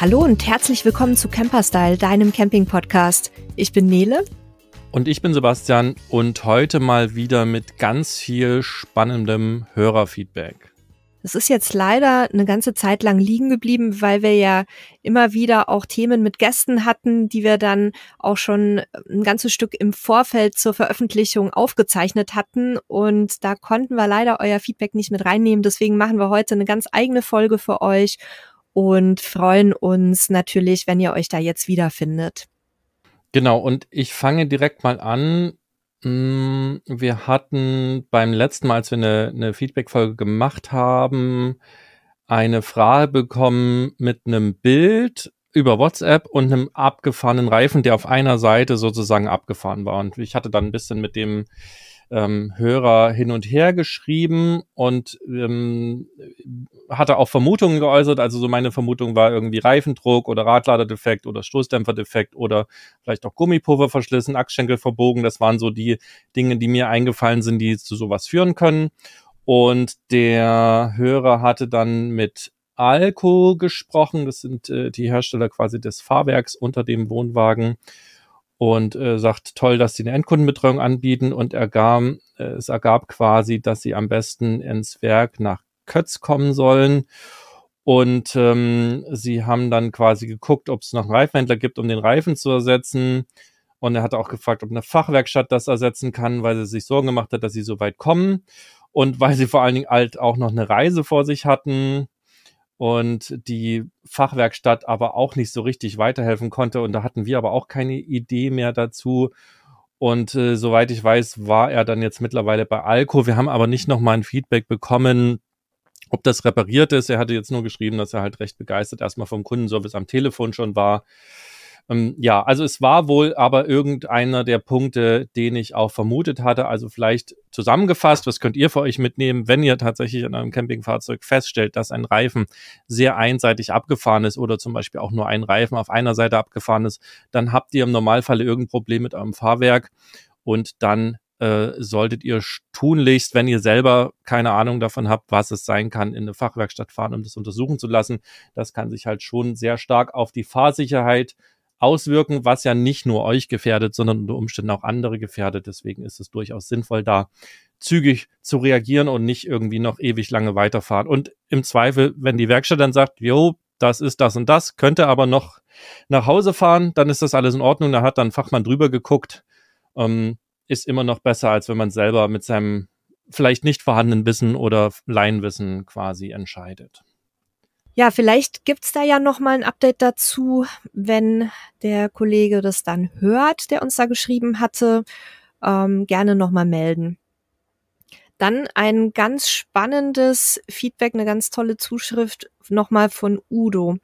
Hallo und herzlich willkommen zu Camperstyle, deinem Camping-Podcast. Ich bin Nele. Und ich bin Sebastian und heute mal wieder mit ganz viel spannendem Hörerfeedback. Es ist jetzt leider eine ganze Zeit lang liegen geblieben, weil wir ja immer wieder auch Themen mit Gästen hatten, die wir dann auch schon ein ganzes Stück im Vorfeld zur Veröffentlichung aufgezeichnet hatten. Und da konnten wir leider euer Feedback nicht mit reinnehmen. Deswegen machen wir heute eine ganz eigene Folge für euch und freuen uns natürlich, wenn ihr euch da jetzt wiederfindet. Genau, und ich fange direkt mal an. Mm, wir hatten beim letzten Mal, als wir eine, eine Feedback-Folge gemacht haben, eine Frage bekommen mit einem Bild über WhatsApp und einem abgefahrenen Reifen, der auf einer Seite sozusagen abgefahren war. Und ich hatte dann ein bisschen mit dem ähm, Hörer hin und her geschrieben und ähm, hatte auch Vermutungen geäußert. Also so meine Vermutung war irgendwie Reifendruck oder Radladerdefekt oder Stoßdämpferdefekt oder vielleicht auch Gummipulver verschlissen, Achsschenkel verbogen. Das waren so die Dinge, die mir eingefallen sind, die zu sowas führen können. Und der Hörer hatte dann mit Alko gesprochen. Das sind äh, die Hersteller quasi des Fahrwerks unter dem Wohnwagen und äh, sagt, toll, dass sie eine Endkundenbetreuung anbieten und ergab, äh, es ergab quasi, dass sie am besten ins Werk nach Kötz kommen sollen. Und ähm, sie haben dann quasi geguckt, ob es noch einen Reifenhändler gibt, um den Reifen zu ersetzen. Und er hat auch gefragt, ob eine Fachwerkstatt das ersetzen kann, weil sie sich Sorgen gemacht hat, dass sie so weit kommen. Und weil sie vor allen Dingen halt auch noch eine Reise vor sich hatten, und die Fachwerkstatt aber auch nicht so richtig weiterhelfen konnte. Und da hatten wir aber auch keine Idee mehr dazu. Und äh, soweit ich weiß, war er dann jetzt mittlerweile bei Alco. Wir haben aber nicht nochmal ein Feedback bekommen, ob das repariert ist. Er hatte jetzt nur geschrieben, dass er halt recht begeistert erstmal vom Kundenservice am Telefon schon war. Ähm, ja, also es war wohl aber irgendeiner der Punkte, den ich auch vermutet hatte. Also vielleicht zusammengefasst, was könnt ihr für euch mitnehmen, wenn ihr tatsächlich in einem Campingfahrzeug feststellt, dass ein Reifen sehr einseitig abgefahren ist oder zum Beispiel auch nur ein Reifen auf einer Seite abgefahren ist, dann habt ihr im Normalfall irgendein Problem mit eurem Fahrwerk und dann äh, solltet ihr tunlichst, wenn ihr selber keine Ahnung davon habt, was es sein kann, in eine Fachwerkstatt fahren, um das untersuchen zu lassen. Das kann sich halt schon sehr stark auf die Fahrsicherheit auswirken, was ja nicht nur euch gefährdet, sondern unter Umständen auch andere gefährdet. Deswegen ist es durchaus sinnvoll, da zügig zu reagieren und nicht irgendwie noch ewig lange weiterfahren. Und im Zweifel, wenn die Werkstatt dann sagt, jo, das ist das und das, könnte aber noch nach Hause fahren, dann ist das alles in Ordnung. Da hat dann Fachmann drüber geguckt. Ähm, ist immer noch besser, als wenn man selber mit seinem vielleicht nicht vorhandenen Wissen oder Laienwissen quasi entscheidet. Ja, vielleicht gibt's da ja nochmal ein Update dazu, wenn der Kollege das dann hört, der uns da geschrieben hatte. Ähm, gerne nochmal melden. Dann ein ganz spannendes Feedback, eine ganz tolle Zuschrift nochmal von Udo.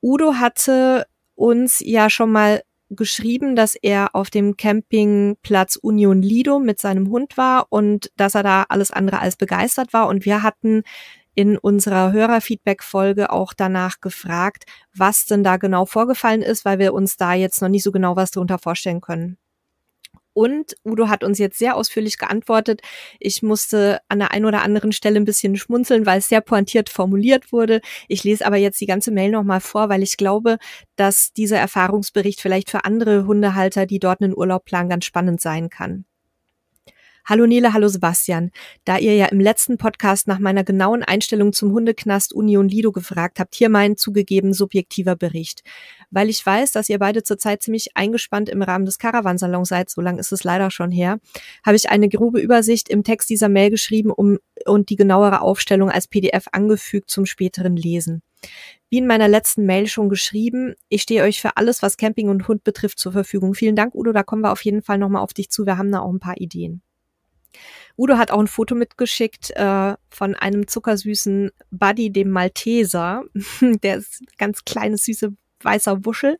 Udo hatte uns ja schon mal geschrieben, dass er auf dem Campingplatz Union Lido mit seinem Hund war und dass er da alles andere als begeistert war. Und wir hatten in unserer Hörerfeedback-Folge auch danach gefragt, was denn da genau vorgefallen ist, weil wir uns da jetzt noch nicht so genau was drunter vorstellen können. Und Udo hat uns jetzt sehr ausführlich geantwortet. Ich musste an der einen oder anderen Stelle ein bisschen schmunzeln, weil es sehr pointiert formuliert wurde. Ich lese aber jetzt die ganze Mail nochmal vor, weil ich glaube, dass dieser Erfahrungsbericht vielleicht für andere Hundehalter, die dort einen Urlaub planen, ganz spannend sein kann. Hallo Nele, hallo Sebastian. Da ihr ja im letzten Podcast nach meiner genauen Einstellung zum Hundeknast Union Lido gefragt habt, hier mein zugegeben subjektiver Bericht. Weil ich weiß, dass ihr beide zurzeit ziemlich eingespannt im Rahmen des Caravansalons seid, so lange ist es leider schon her, habe ich eine grobe Übersicht im Text dieser Mail geschrieben um, und die genauere Aufstellung als PDF angefügt zum späteren Lesen. Wie in meiner letzten Mail schon geschrieben, ich stehe euch für alles, was Camping und Hund betrifft, zur Verfügung. Vielen Dank, Udo. Da kommen wir auf jeden Fall nochmal auf dich zu. Wir haben da auch ein paar Ideen. Udo hat auch ein Foto mitgeschickt äh, von einem zuckersüßen Buddy, dem Malteser. Der ist ein ganz kleines, süße, weißer Wuschel.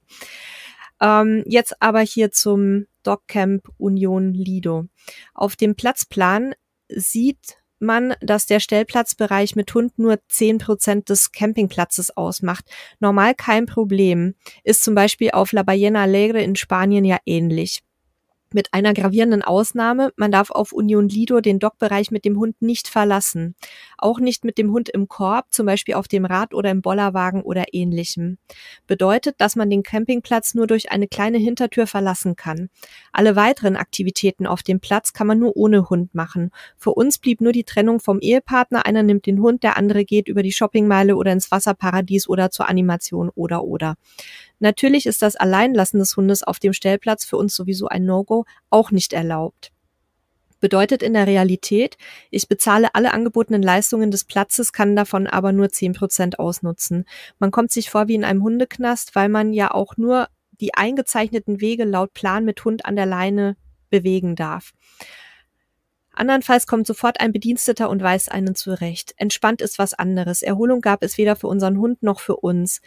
Ähm, jetzt aber hier zum Dogcamp Union Lido. Auf dem Platzplan sieht man, dass der Stellplatzbereich mit Hund nur zehn Prozent des Campingplatzes ausmacht. Normal kein Problem. Ist zum Beispiel auf La Ballena Alegre in Spanien ja ähnlich. Mit einer gravierenden Ausnahme, man darf auf Union Lido den Dockbereich mit dem Hund nicht verlassen. Auch nicht mit dem Hund im Korb, zum Beispiel auf dem Rad oder im Bollerwagen oder ähnlichem. Bedeutet, dass man den Campingplatz nur durch eine kleine Hintertür verlassen kann. Alle weiteren Aktivitäten auf dem Platz kann man nur ohne Hund machen. Für uns blieb nur die Trennung vom Ehepartner. Einer nimmt den Hund, der andere geht über die Shoppingmeile oder ins Wasserparadies oder zur Animation oder oder. Natürlich ist das Alleinlassen des Hundes auf dem Stellplatz für uns sowieso ein No-Go, auch nicht erlaubt. Bedeutet in der Realität, ich bezahle alle angebotenen Leistungen des Platzes, kann davon aber nur zehn Prozent ausnutzen. Man kommt sich vor wie in einem Hundeknast, weil man ja auch nur die eingezeichneten Wege laut Plan mit Hund an der Leine bewegen darf. Andernfalls kommt sofort ein Bediensteter und weiß einen zurecht. Entspannt ist was anderes. Erholung gab es weder für unseren Hund noch für uns.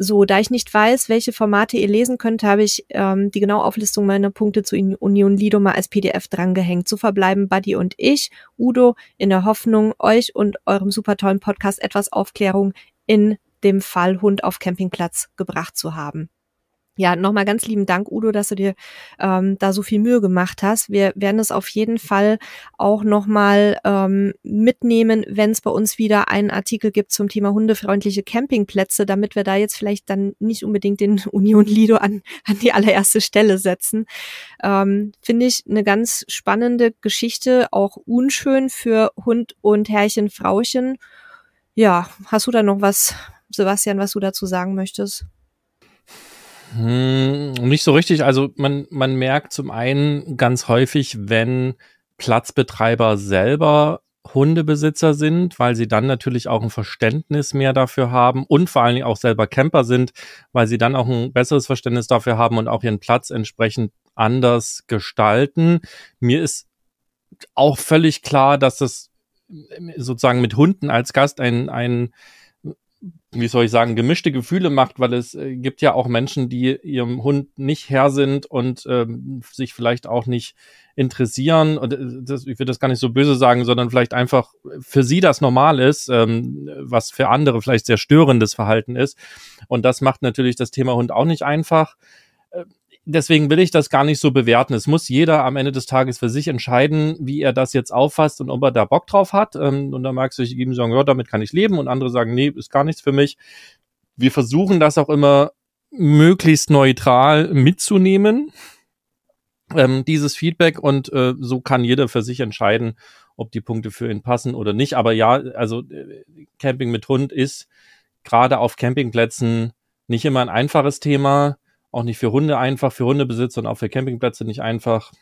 So, da ich nicht weiß, welche Formate ihr lesen könnt, habe ich ähm, die genaue Auflistung meiner Punkte zu Union Lido mal als PDF drangehängt. So verbleiben Buddy und ich, Udo, in der Hoffnung, euch und eurem super tollen Podcast etwas Aufklärung in dem Fall Hund auf Campingplatz gebracht zu haben. Ja, nochmal ganz lieben Dank, Udo, dass du dir ähm, da so viel Mühe gemacht hast. Wir werden es auf jeden Fall auch nochmal ähm, mitnehmen, wenn es bei uns wieder einen Artikel gibt zum Thema hundefreundliche Campingplätze, damit wir da jetzt vielleicht dann nicht unbedingt den Union Lido an, an die allererste Stelle setzen. Ähm, Finde ich eine ganz spannende Geschichte, auch unschön für Hund und Herrchen, Frauchen. Ja, hast du da noch was, Sebastian, was du dazu sagen möchtest? Hm, nicht so richtig. Also man, man merkt zum einen ganz häufig, wenn Platzbetreiber selber Hundebesitzer sind, weil sie dann natürlich auch ein Verständnis mehr dafür haben und vor allen Dingen auch selber Camper sind, weil sie dann auch ein besseres Verständnis dafür haben und auch ihren Platz entsprechend anders gestalten. Mir ist auch völlig klar, dass das sozusagen mit Hunden als Gast ein, ein wie soll ich sagen, gemischte Gefühle macht, weil es äh, gibt ja auch Menschen, die ihrem Hund nicht Herr sind und ähm, sich vielleicht auch nicht interessieren. Und äh, das, ich will das gar nicht so böse sagen, sondern vielleicht einfach für sie das normal ist, ähm, was für andere vielleicht sehr störendes Verhalten ist. Und das macht natürlich das Thema Hund auch nicht einfach. Äh, deswegen will ich das gar nicht so bewerten. Es muss jeder am Ende des Tages für sich entscheiden, wie er das jetzt auffasst und ob er da Bock drauf hat. Ähm, und da magst du dich eben sagen, ja, damit kann ich leben. Und andere sagen, nee, ist gar nichts für mich. Wir versuchen das auch immer möglichst neutral mitzunehmen, ähm, dieses Feedback. Und äh, so kann jeder für sich entscheiden, ob die Punkte für ihn passen oder nicht. Aber ja, also äh, Camping mit Hund ist gerade auf Campingplätzen nicht immer ein einfaches Thema auch nicht für Hunde einfach, für Hundebesitzer und auch für Campingplätze nicht einfach.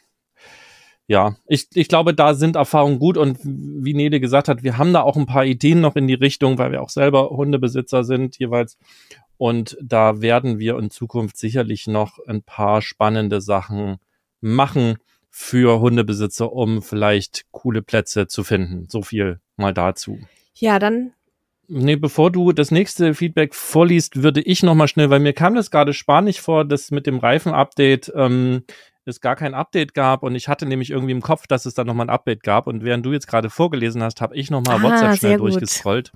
Ja, ich, ich glaube, da sind Erfahrungen gut und wie Nede gesagt hat, wir haben da auch ein paar Ideen noch in die Richtung, weil wir auch selber Hundebesitzer sind jeweils. Und da werden wir in Zukunft sicherlich noch ein paar spannende Sachen machen für Hundebesitzer, um vielleicht coole Plätze zu finden. So viel mal dazu. Ja, dann Nee, bevor du das nächste Feedback vorliest, würde ich nochmal schnell, weil mir kam das gerade spanisch vor, dass mit dem Reifen-Update ähm, es gar kein Update gab und ich hatte nämlich irgendwie im Kopf, dass es da nochmal ein Update gab. Und während du jetzt gerade vorgelesen hast, habe ich nochmal ah, WhatsApp schnell durchgescrollt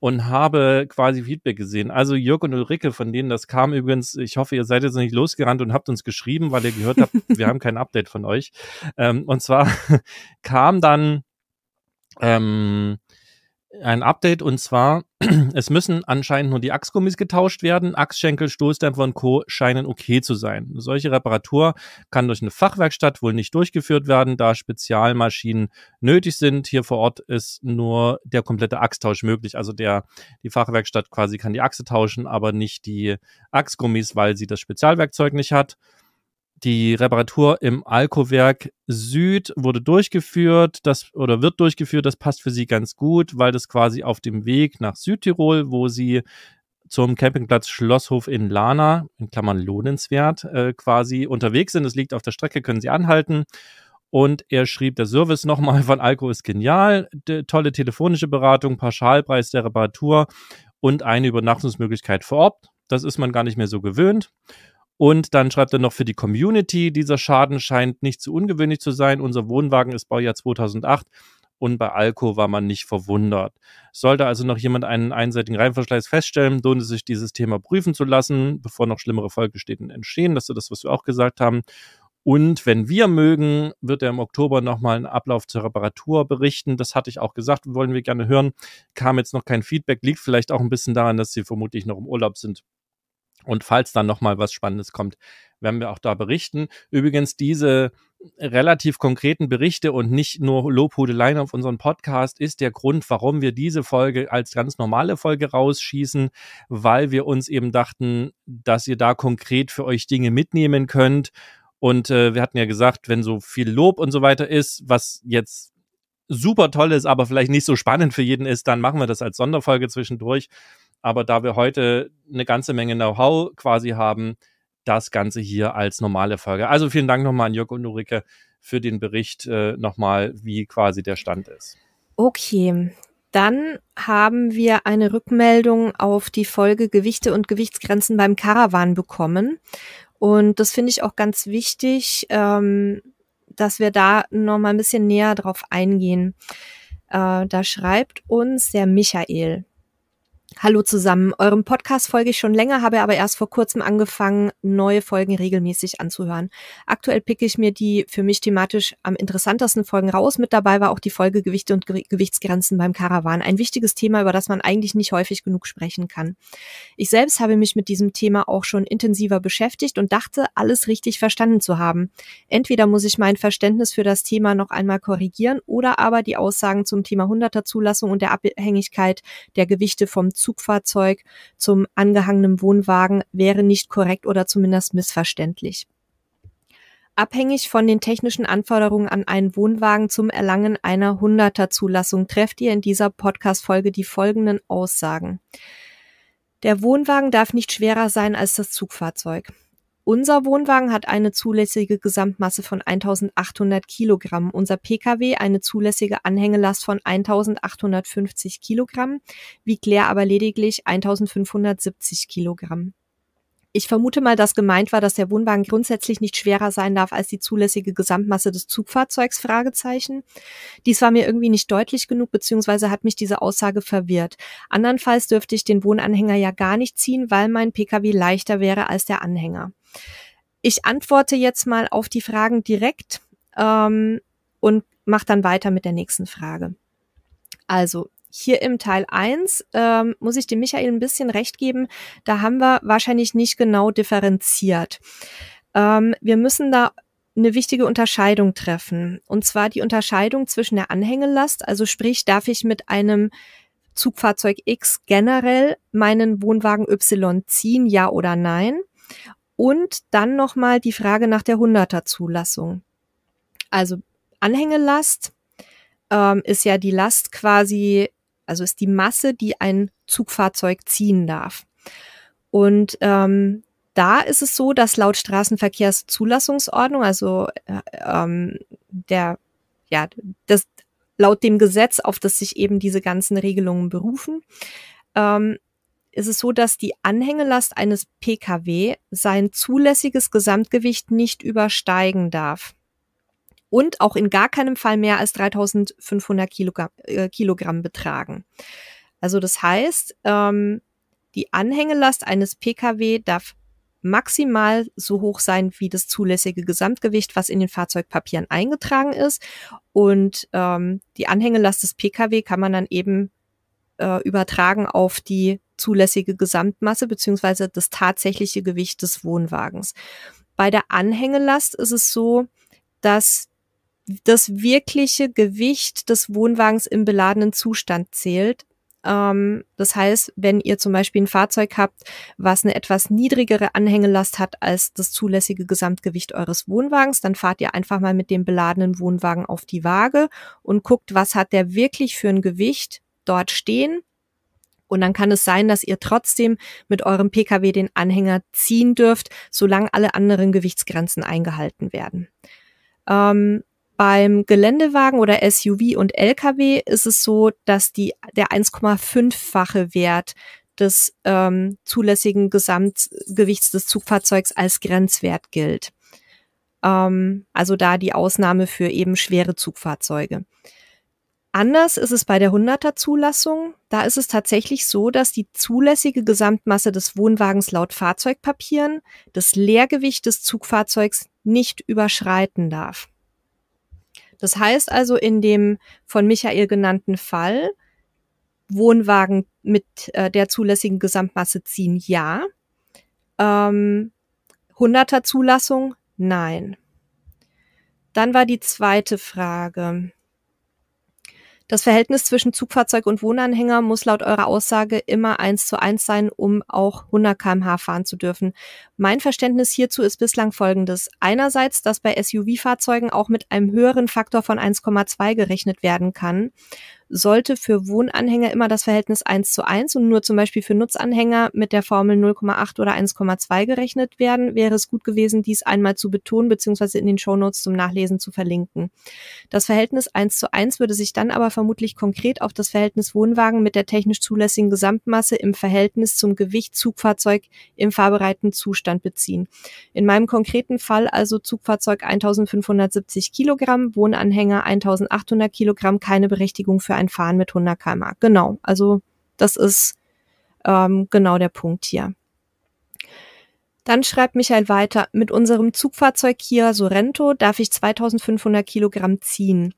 und habe quasi Feedback gesehen. Also Jörg und Ulrike, von denen das kam übrigens, ich hoffe, ihr seid jetzt nicht losgerannt und habt uns geschrieben, weil ihr gehört habt, wir haben kein Update von euch. Ähm, und zwar kam dann ähm, ein Update und zwar, es müssen anscheinend nur die Achsgummis getauscht werden. Achsschenkel, Stoßdämpfer und Co. scheinen okay zu sein. Eine solche Reparatur kann durch eine Fachwerkstatt wohl nicht durchgeführt werden, da Spezialmaschinen nötig sind. Hier vor Ort ist nur der komplette Achstausch möglich. Also der, die Fachwerkstatt quasi kann die Achse tauschen, aber nicht die Achsgummis, weil sie das Spezialwerkzeug nicht hat die Reparatur im Alkowerk Süd wurde durchgeführt, das oder wird durchgeführt. Das passt für sie ganz gut, weil das quasi auf dem Weg nach Südtirol, wo sie zum Campingplatz Schlosshof in Lana, in Klammern lohnenswert, äh, quasi unterwegs sind. Es liegt auf der Strecke, können sie anhalten. Und er schrieb, der Service nochmal von Alko ist genial, De tolle telefonische Beratung, Pauschalpreis der Reparatur und eine Übernachtungsmöglichkeit vor Ort. Das ist man gar nicht mehr so gewöhnt. Und dann schreibt er noch für die Community, dieser Schaden scheint nicht zu ungewöhnlich zu sein. Unser Wohnwagen ist Baujahr 2008 und bei Alco war man nicht verwundert. Sollte also noch jemand einen einseitigen Reifenverschleiß feststellen, lohnt es sich, dieses Thema prüfen zu lassen, bevor noch schlimmere Folgestätten entstehen. Das ist das, was wir auch gesagt haben. Und wenn wir mögen, wird er im Oktober nochmal einen Ablauf zur Reparatur berichten. Das hatte ich auch gesagt, wollen wir gerne hören. Kam jetzt noch kein Feedback, liegt vielleicht auch ein bisschen daran, dass Sie vermutlich noch im Urlaub sind. Und falls dann nochmal was Spannendes kommt, werden wir auch da berichten. Übrigens, diese relativ konkreten Berichte und nicht nur Lobhudeleien auf unseren Podcast ist der Grund, warum wir diese Folge als ganz normale Folge rausschießen, weil wir uns eben dachten, dass ihr da konkret für euch Dinge mitnehmen könnt. Und äh, wir hatten ja gesagt, wenn so viel Lob und so weiter ist, was jetzt super toll ist, aber vielleicht nicht so spannend für jeden ist, dann machen wir das als Sonderfolge zwischendurch. Aber da wir heute eine ganze Menge Know-how quasi haben, das Ganze hier als normale Folge. Also vielen Dank nochmal an Jörg und Ulrike für den Bericht äh, nochmal, wie quasi der Stand ist. Okay, dann haben wir eine Rückmeldung auf die Folge Gewichte und Gewichtsgrenzen beim Caravan bekommen. Und das finde ich auch ganz wichtig, ähm, dass wir da nochmal ein bisschen näher drauf eingehen. Äh, da schreibt uns der Michael. Hallo zusammen. Eurem Podcast folge ich schon länger, habe aber erst vor kurzem angefangen, neue Folgen regelmäßig anzuhören. Aktuell picke ich mir die für mich thematisch am interessantesten Folgen raus. Mit dabei war auch die Folge Gewichte und Gewichtsgrenzen beim Karawan. Ein wichtiges Thema, über das man eigentlich nicht häufig genug sprechen kann. Ich selbst habe mich mit diesem Thema auch schon intensiver beschäftigt und dachte, alles richtig verstanden zu haben. Entweder muss ich mein Verständnis für das Thema noch einmal korrigieren oder aber die Aussagen zum Thema 100er Zulassung und der Abhängigkeit der Gewichte vom Zug Zugfahrzeug zum angehangenen Wohnwagen wäre nicht korrekt oder zumindest missverständlich. Abhängig von den technischen Anforderungen an einen Wohnwagen zum Erlangen einer 100er Zulassung trefft ihr in dieser Podcast-Folge die folgenden Aussagen. Der Wohnwagen darf nicht schwerer sein als das Zugfahrzeug. Unser Wohnwagen hat eine zulässige Gesamtmasse von 1800 Kilogramm, unser Pkw eine zulässige Anhängelast von 1850 Kilogramm, wiegt leer aber lediglich 1570 Kilogramm. Ich vermute mal, dass gemeint war, dass der Wohnwagen grundsätzlich nicht schwerer sein darf als die zulässige Gesamtmasse des Zugfahrzeugs, Fragezeichen. Dies war mir irgendwie nicht deutlich genug, beziehungsweise hat mich diese Aussage verwirrt. Andernfalls dürfte ich den Wohnanhänger ja gar nicht ziehen, weil mein Pkw leichter wäre als der Anhänger. Ich antworte jetzt mal auf die Fragen direkt ähm, und mache dann weiter mit der nächsten Frage. Also, hier im Teil 1 ähm, muss ich dem Michael ein bisschen recht geben, da haben wir wahrscheinlich nicht genau differenziert. Ähm, wir müssen da eine wichtige Unterscheidung treffen. Und zwar die Unterscheidung zwischen der Anhängelast, also sprich, darf ich mit einem Zugfahrzeug X generell meinen Wohnwagen Y ziehen, ja oder nein? Und dann nochmal die Frage nach der 100er Zulassung. Also Anhängelast ähm, ist ja die Last quasi also ist die Masse, die ein Zugfahrzeug ziehen darf. Und ähm, da ist es so, dass laut Straßenverkehrszulassungsordnung, also äh, ähm, der, ja, das, laut dem Gesetz, auf das sich eben diese ganzen Regelungen berufen, ähm, ist es so, dass die Anhängelast eines Pkw sein zulässiges Gesamtgewicht nicht übersteigen darf und auch in gar keinem Fall mehr als 3500 Kilogramm, äh, Kilogramm betragen. Also das heißt, ähm, die Anhängelast eines Pkw darf maximal so hoch sein wie das zulässige Gesamtgewicht, was in den Fahrzeugpapieren eingetragen ist. Und ähm, die Anhängelast des Pkw kann man dann eben äh, übertragen auf die zulässige Gesamtmasse beziehungsweise das tatsächliche Gewicht des Wohnwagens. Bei der Anhängelast ist es so, dass das wirkliche Gewicht des Wohnwagens im beladenen Zustand zählt. Ähm, das heißt, wenn ihr zum Beispiel ein Fahrzeug habt, was eine etwas niedrigere Anhängelast hat als das zulässige Gesamtgewicht eures Wohnwagens, dann fahrt ihr einfach mal mit dem beladenen Wohnwagen auf die Waage und guckt, was hat der wirklich für ein Gewicht dort stehen. Und dann kann es sein, dass ihr trotzdem mit eurem Pkw den Anhänger ziehen dürft, solange alle anderen Gewichtsgrenzen eingehalten werden. Ähm, beim Geländewagen oder SUV und LKW ist es so, dass die, der 1,5-fache Wert des ähm, zulässigen Gesamtgewichts des Zugfahrzeugs als Grenzwert gilt. Ähm, also da die Ausnahme für eben schwere Zugfahrzeuge. Anders ist es bei der 100er Zulassung. Da ist es tatsächlich so, dass die zulässige Gesamtmasse des Wohnwagens laut Fahrzeugpapieren das Leergewicht des Zugfahrzeugs nicht überschreiten darf. Das heißt also, in dem von Michael genannten Fall, Wohnwagen mit äh, der zulässigen Gesamtmasse ziehen, ja. Ähm, 100er Zulassung, nein. Dann war die zweite Frage. Das Verhältnis zwischen Zugfahrzeug und Wohnanhänger muss laut eurer Aussage immer eins zu eins sein, um auch 100 kmh fahren zu dürfen. Mein Verständnis hierzu ist bislang folgendes. Einerseits, dass bei SUV-Fahrzeugen auch mit einem höheren Faktor von 1,2 gerechnet werden kann sollte für Wohnanhänger immer das Verhältnis 1 zu 1 und nur zum Beispiel für Nutzanhänger mit der Formel 0,8 oder 1,2 gerechnet werden, wäre es gut gewesen, dies einmal zu betonen bzw. in den Shownotes zum Nachlesen zu verlinken. Das Verhältnis 1 zu 1 würde sich dann aber vermutlich konkret auf das Verhältnis Wohnwagen mit der technisch zulässigen Gesamtmasse im Verhältnis zum Gewicht Zugfahrzeug im fahrbereiten Zustand beziehen. In meinem konkreten Fall also Zugfahrzeug 1570 Kilogramm, Wohnanhänger 1800 Kilogramm, keine Berechtigung für ein Fahren mit 100 km/h. Genau, also das ist ähm, genau der Punkt hier. Dann schreibt Michael weiter, mit unserem Zugfahrzeug hier Sorrento darf ich 2500 Kilogramm ziehen.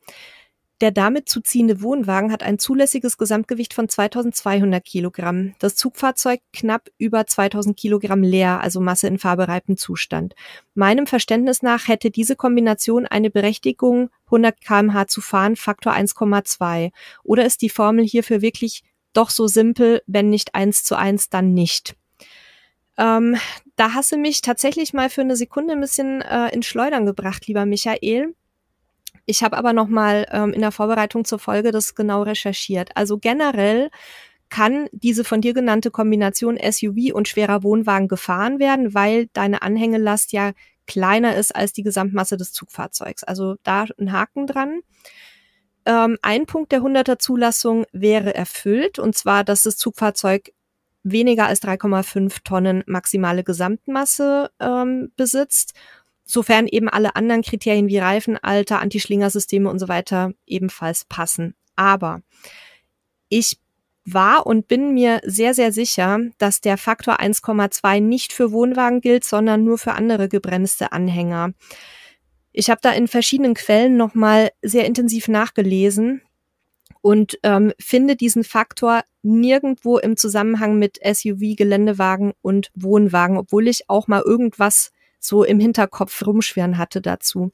Der damit zu ziehende Wohnwagen hat ein zulässiges Gesamtgewicht von 2200 Kilogramm. Das Zugfahrzeug knapp über 2000 Kilogramm leer, also Masse in fahrbereitem Zustand. Meinem Verständnis nach hätte diese Kombination eine Berechtigung, 100 kmh zu fahren, Faktor 1,2. Oder ist die Formel hierfür wirklich doch so simpel, wenn nicht eins zu eins, dann nicht? Ähm, da hasse mich tatsächlich mal für eine Sekunde ein bisschen äh, in Schleudern gebracht, lieber Michael. Ich habe aber nochmal ähm, in der Vorbereitung zur Folge das genau recherchiert. Also generell kann diese von dir genannte Kombination SUV und schwerer Wohnwagen gefahren werden, weil deine Anhängelast ja kleiner ist als die Gesamtmasse des Zugfahrzeugs. Also da ein Haken dran. Ähm, ein Punkt der 100er Zulassung wäre erfüllt, und zwar, dass das Zugfahrzeug weniger als 3,5 Tonnen maximale Gesamtmasse ähm, besitzt sofern eben alle anderen Kriterien wie Reifenalter, Antischlingersysteme und so weiter ebenfalls passen. Aber ich war und bin mir sehr, sehr sicher, dass der Faktor 1,2 nicht für Wohnwagen gilt, sondern nur für andere gebremste Anhänger. Ich habe da in verschiedenen Quellen nochmal sehr intensiv nachgelesen und ähm, finde diesen Faktor nirgendwo im Zusammenhang mit SUV, Geländewagen und Wohnwagen, obwohl ich auch mal irgendwas so im Hinterkopf rumschwirren hatte dazu.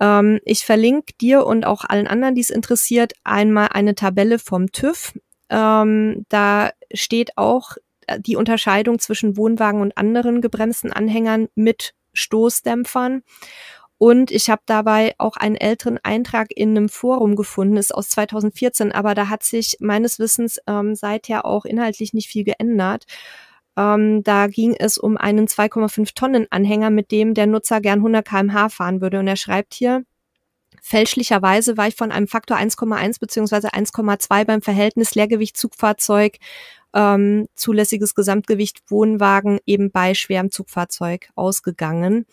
Ähm, ich verlinke dir und auch allen anderen, die es interessiert, einmal eine Tabelle vom TÜV. Ähm, da steht auch äh, die Unterscheidung zwischen Wohnwagen und anderen gebremsten Anhängern mit Stoßdämpfern. Und ich habe dabei auch einen älteren Eintrag in einem Forum gefunden, ist aus 2014, aber da hat sich meines Wissens ähm, seither auch inhaltlich nicht viel geändert. Ähm, da ging es um einen 2,5 Tonnen Anhänger, mit dem der Nutzer gern 100 kmh fahren würde. Und er schreibt hier, fälschlicherweise war ich von einem Faktor 1,1 bzw. 1,2 beim Verhältnis Leergewicht Zugfahrzeug ähm, zulässiges Gesamtgewicht Wohnwagen eben bei schwerem Zugfahrzeug ausgegangen.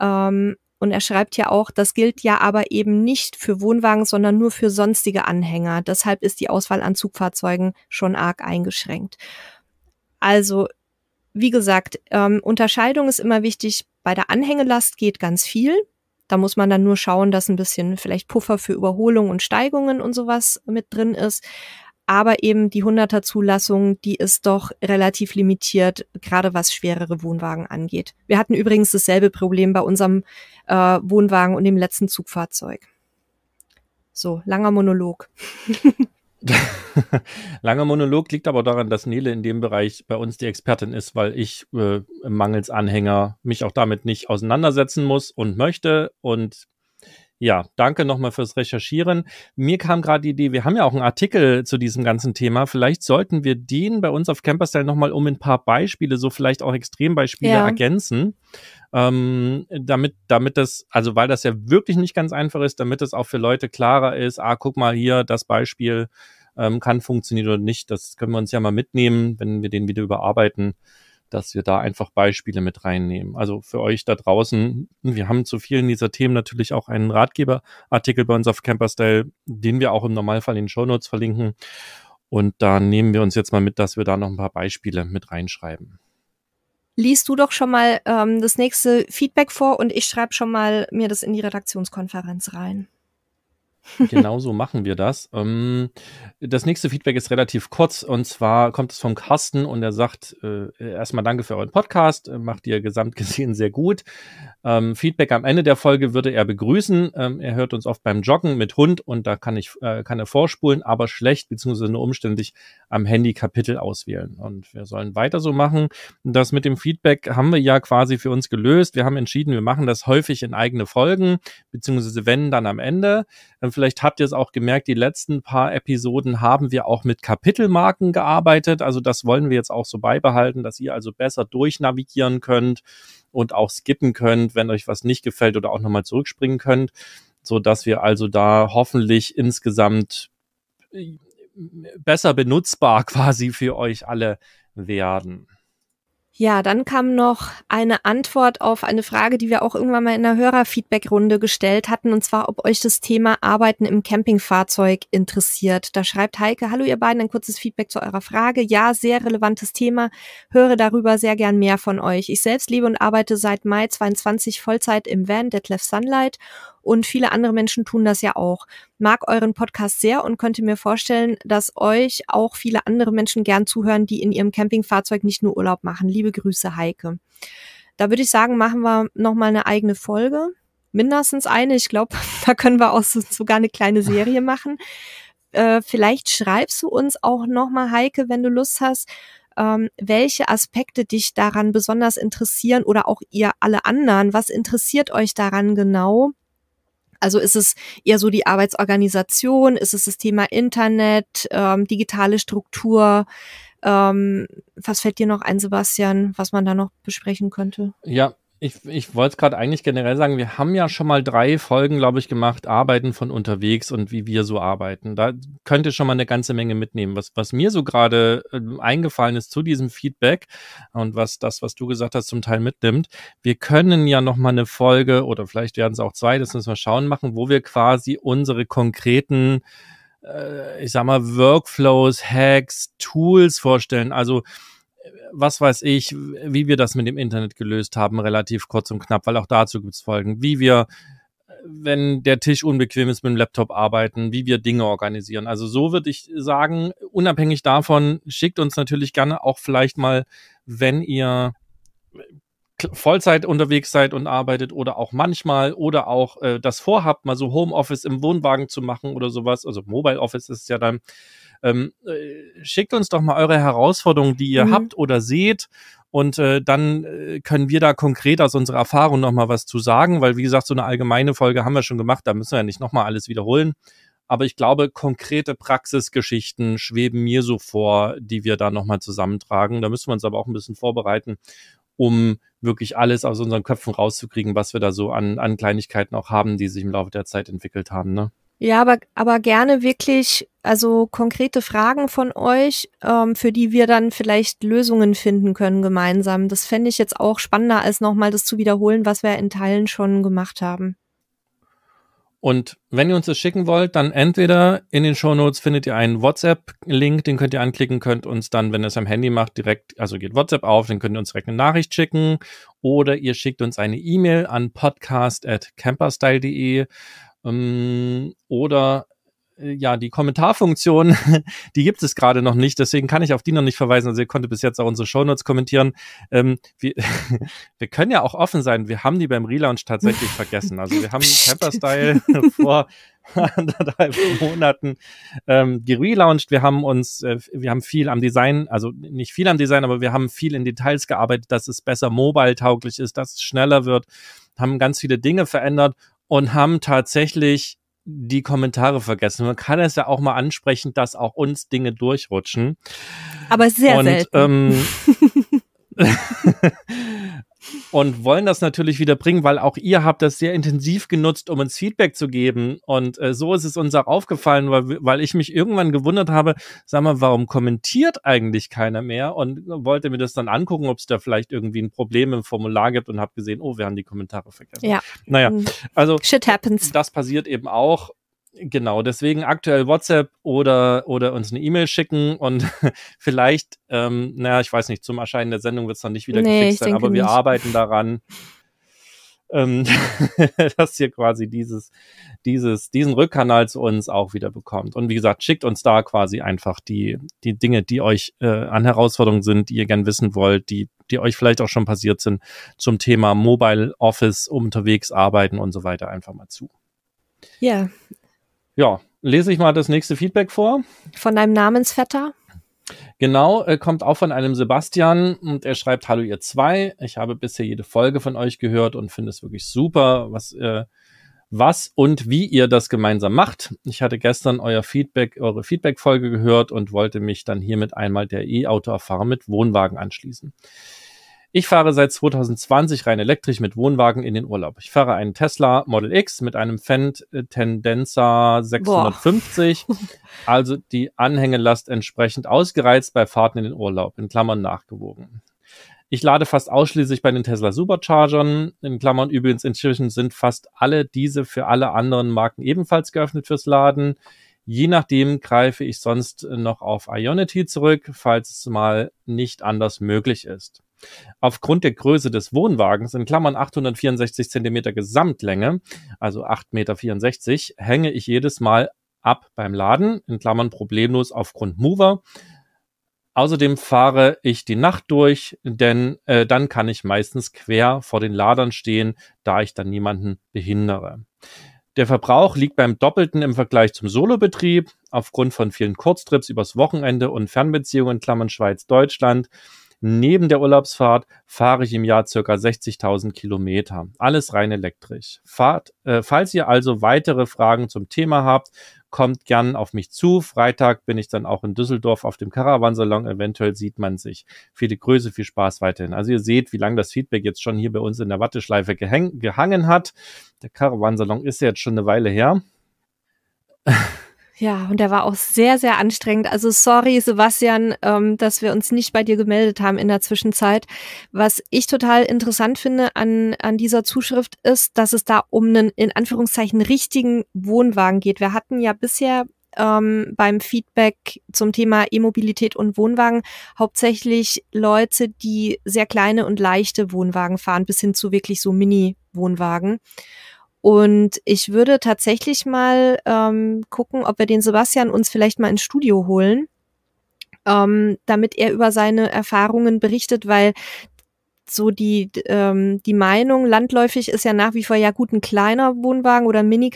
Ähm, und er schreibt ja auch, das gilt ja aber eben nicht für Wohnwagen, sondern nur für sonstige Anhänger. Deshalb ist die Auswahl an Zugfahrzeugen schon arg eingeschränkt. Also, wie gesagt, ähm, Unterscheidung ist immer wichtig. Bei der Anhängelast geht ganz viel. Da muss man dann nur schauen, dass ein bisschen vielleicht Puffer für Überholung und Steigungen und sowas mit drin ist. Aber eben die 100er Zulassung, die ist doch relativ limitiert, gerade was schwerere Wohnwagen angeht. Wir hatten übrigens dasselbe Problem bei unserem äh, Wohnwagen und dem letzten Zugfahrzeug. So, langer Monolog. Langer Monolog liegt aber daran, dass Nele in dem Bereich bei uns die Expertin ist, weil ich äh, mangels Anhänger mich auch damit nicht auseinandersetzen muss und möchte. Und ja, danke nochmal fürs Recherchieren. Mir kam gerade die Idee, wir haben ja auch einen Artikel zu diesem ganzen Thema. Vielleicht sollten wir den bei uns auf Camperstyle nochmal um ein paar Beispiele, so vielleicht auch Extrembeispiele ja. ergänzen ähm, damit, damit das, also weil das ja wirklich nicht ganz einfach ist, damit es auch für Leute klarer ist, ah, guck mal hier, das Beispiel ähm, kann funktionieren oder nicht. Das können wir uns ja mal mitnehmen, wenn wir den wieder überarbeiten, dass wir da einfach Beispiele mit reinnehmen. Also für euch da draußen, wir haben zu vielen dieser Themen natürlich auch einen Ratgeberartikel bei uns auf Camperstyle, den wir auch im Normalfall in den Shownotes verlinken. Und da nehmen wir uns jetzt mal mit, dass wir da noch ein paar Beispiele mit reinschreiben liest du doch schon mal ähm, das nächste Feedback vor und ich schreibe schon mal mir das in die Redaktionskonferenz rein. Genau so machen wir das. Ähm, das nächste Feedback ist relativ kurz und zwar kommt es vom Carsten und er sagt äh, erstmal danke für euren Podcast, äh, macht ihr gesamt gesehen sehr gut. Ähm, Feedback am Ende der Folge würde er begrüßen. Ähm, er hört uns oft beim Joggen mit Hund und da kann ich äh, kann er vorspulen, aber schlecht bzw. nur umständlich am Handy Kapitel auswählen und wir sollen weiter so machen. Das mit dem Feedback haben wir ja quasi für uns gelöst. Wir haben entschieden, wir machen das häufig in eigene Folgen beziehungsweise wenn dann am Ende. Ähm, vielleicht habt ihr es auch gemerkt, die letzten paar Episoden haben wir auch mit Kapitelmarken gearbeitet. Also das wollen wir jetzt auch so beibehalten, dass ihr also besser durchnavigieren könnt und auch skippen könnt, wenn euch was nicht gefällt oder auch nochmal zurückspringen könnt, so dass wir also da hoffentlich insgesamt äh, besser benutzbar quasi für euch alle werden. Ja, dann kam noch eine Antwort auf eine Frage, die wir auch irgendwann mal in einer Hörerfeedbackrunde gestellt hatten, und zwar, ob euch das Thema Arbeiten im Campingfahrzeug interessiert. Da schreibt Heike, hallo ihr beiden, ein kurzes Feedback zu eurer Frage. Ja, sehr relevantes Thema, höre darüber sehr gern mehr von euch. Ich selbst lebe und arbeite seit Mai 22 Vollzeit im Van Detlef Sunlight und viele andere Menschen tun das ja auch. Mag euren Podcast sehr und könnte mir vorstellen, dass euch auch viele andere Menschen gern zuhören, die in ihrem Campingfahrzeug nicht nur Urlaub machen. Liebe Grüße, Heike. Da würde ich sagen, machen wir nochmal eine eigene Folge. Mindestens eine. Ich glaube, da können wir auch so, sogar eine kleine Serie machen. Äh, vielleicht schreibst du uns auch nochmal, Heike, wenn du Lust hast, ähm, welche Aspekte dich daran besonders interessieren oder auch ihr alle anderen. Was interessiert euch daran genau? Also ist es eher so die Arbeitsorganisation, ist es das Thema Internet, ähm, digitale Struktur? Ähm, was fällt dir noch ein, Sebastian, was man da noch besprechen könnte? Ja, ich, ich wollte es gerade eigentlich generell sagen, wir haben ja schon mal drei Folgen, glaube ich, gemacht, Arbeiten von unterwegs und wie wir so arbeiten. Da könnt ihr schon mal eine ganze Menge mitnehmen. Was, was mir so gerade äh, eingefallen ist zu diesem Feedback und was das, was du gesagt hast, zum Teil mitnimmt, wir können ja noch mal eine Folge oder vielleicht werden es auch zwei, das müssen wir schauen, machen, wo wir quasi unsere konkreten äh, ich sag mal, Workflows, Hacks, Tools vorstellen. Also was weiß ich, wie wir das mit dem Internet gelöst haben, relativ kurz und knapp, weil auch dazu gibt es Folgen, wie wir, wenn der Tisch unbequem ist, mit dem Laptop arbeiten, wie wir Dinge organisieren. Also so würde ich sagen, unabhängig davon, schickt uns natürlich gerne auch vielleicht mal, wenn ihr Vollzeit unterwegs seid und arbeitet oder auch manchmal oder auch äh, das vorhabt, mal so Homeoffice im Wohnwagen zu machen oder sowas, also Mobile Office ist es ja dann, ähm, äh, schickt uns doch mal eure Herausforderungen, die ihr mhm. habt oder seht und äh, dann äh, können wir da konkret aus unserer Erfahrung nochmal was zu sagen, weil wie gesagt, so eine allgemeine Folge haben wir schon gemacht, da müssen wir ja nicht nochmal alles wiederholen. Aber ich glaube, konkrete Praxisgeschichten schweben mir so vor, die wir da nochmal zusammentragen. Da müssen wir uns aber auch ein bisschen vorbereiten um wirklich alles aus unseren Köpfen rauszukriegen, was wir da so an, an Kleinigkeiten auch haben, die sich im Laufe der Zeit entwickelt haben. Ne? Ja, aber, aber gerne wirklich, also konkrete Fragen von euch, ähm, für die wir dann vielleicht Lösungen finden können gemeinsam. Das fände ich jetzt auch spannender, als nochmal das zu wiederholen, was wir in Teilen schon gemacht haben. Und wenn ihr uns das schicken wollt, dann entweder in den Shownotes findet ihr einen WhatsApp-Link, den könnt ihr anklicken, könnt uns dann, wenn ihr es am Handy macht, direkt, also geht WhatsApp auf, dann könnt ihr uns direkt eine Nachricht schicken oder ihr schickt uns eine E-Mail an podcast podcast.camperstyle.de ähm, oder äh, ja, die Kommentarfunktion, die gibt es gerade noch nicht, deswegen kann ich auf die noch nicht verweisen. Also ihr konntet bis jetzt auch unsere Shownotes kommentieren. Ähm, wir, wir, können ja auch offen sein, wir haben die beim Relaunch tatsächlich vergessen. Also wir haben Camper Style vor anderthalb Monaten ähm, gelauncht. Wir haben uns, äh, wir haben viel am Design, also nicht viel am Design, aber wir haben viel in Details gearbeitet, dass es besser mobile-tauglich ist, dass es schneller wird, haben ganz viele Dinge verändert und haben tatsächlich die Kommentare vergessen. Man kann es ja auch mal ansprechen, dass auch uns Dinge durchrutschen. Aber sehr Und, selten. Ähm, und wollen das natürlich wieder bringen, weil auch ihr habt das sehr intensiv genutzt, um uns Feedback zu geben. Und äh, so ist es uns auch aufgefallen, weil, weil ich mich irgendwann gewundert habe, sag mal, warum kommentiert eigentlich keiner mehr? Und wollte mir das dann angucken, ob es da vielleicht irgendwie ein Problem im Formular gibt und habe gesehen, oh, wir haben die Kommentare vergessen. Ja. Naja, mhm. also Shit happens. das passiert eben auch genau, deswegen aktuell WhatsApp oder, oder uns eine E-Mail schicken und vielleicht, ähm, naja, ich weiß nicht, zum Erscheinen der Sendung wird es dann nicht wieder nee, gefixt sein, aber wir nicht. arbeiten daran, ähm, dass ihr quasi dieses, dieses, diesen Rückkanal zu uns auch wieder bekommt. Und wie gesagt, schickt uns da quasi einfach die, die Dinge, die euch äh, an Herausforderungen sind, die ihr gern wissen wollt, die, die euch vielleicht auch schon passiert sind, zum Thema Mobile Office, unterwegs arbeiten und so weiter einfach mal zu. Ja, ja, lese ich mal das nächste Feedback vor. Von deinem Namensvetter? Genau, äh, kommt auch von einem Sebastian und er schreibt, hallo ihr zwei, ich habe bisher jede Folge von euch gehört und finde es wirklich super, was, äh, was und wie ihr das gemeinsam macht. Ich hatte gestern euer Feedback, eure Feedback-Folge gehört und wollte mich dann hiermit einmal der E-Auto-Erfahrung mit Wohnwagen anschließen. Ich fahre seit 2020 rein elektrisch mit Wohnwagen in den Urlaub. Ich fahre einen Tesla Model X mit einem Fendt äh, Tendenza 650, Boah. also die Anhängelast entsprechend ausgereizt bei Fahrten in den Urlaub, in Klammern nachgewogen. Ich lade fast ausschließlich bei den Tesla Superchargern. In Klammern übrigens inzwischen sind fast alle diese für alle anderen Marken ebenfalls geöffnet fürs Laden. Je nachdem greife ich sonst noch auf Ionity zurück, falls es mal nicht anders möglich ist. Aufgrund der Größe des Wohnwagens, in Klammern 864 cm Gesamtlänge, also 8,64 Meter, hänge ich jedes Mal ab beim Laden, in Klammern problemlos aufgrund Mover. Außerdem fahre ich die Nacht durch, denn äh, dann kann ich meistens quer vor den Ladern stehen, da ich dann niemanden behindere. Der Verbrauch liegt beim Doppelten im Vergleich zum Solobetrieb. Aufgrund von vielen Kurztrips übers Wochenende und Fernbeziehungen in Klammern Schweiz-Deutschland Neben der Urlaubsfahrt fahre ich im Jahr circa 60.000 Kilometer. Alles rein elektrisch. Fahrt, äh, falls ihr also weitere Fragen zum Thema habt, kommt gern auf mich zu. Freitag bin ich dann auch in Düsseldorf auf dem Caravansalon. Eventuell sieht man sich. Viele Grüße, viel Spaß weiterhin. Also ihr seht, wie lange das Feedback jetzt schon hier bei uns in der Watteschleife gehangen hat. Der Caravansalon ist ja jetzt schon eine Weile her. Ja, und der war auch sehr, sehr anstrengend. Also sorry, Sebastian, ähm, dass wir uns nicht bei dir gemeldet haben in der Zwischenzeit. Was ich total interessant finde an, an dieser Zuschrift ist, dass es da um einen in Anführungszeichen richtigen Wohnwagen geht. Wir hatten ja bisher ähm, beim Feedback zum Thema E-Mobilität und Wohnwagen hauptsächlich Leute, die sehr kleine und leichte Wohnwagen fahren, bis hin zu wirklich so Mini-Wohnwagen. Und ich würde tatsächlich mal ähm, gucken, ob wir den Sebastian uns vielleicht mal ins Studio holen, ähm, damit er über seine Erfahrungen berichtet, weil so die, ähm, die Meinung landläufig ist ja nach wie vor, ja gut, ein kleiner Wohnwagen oder mini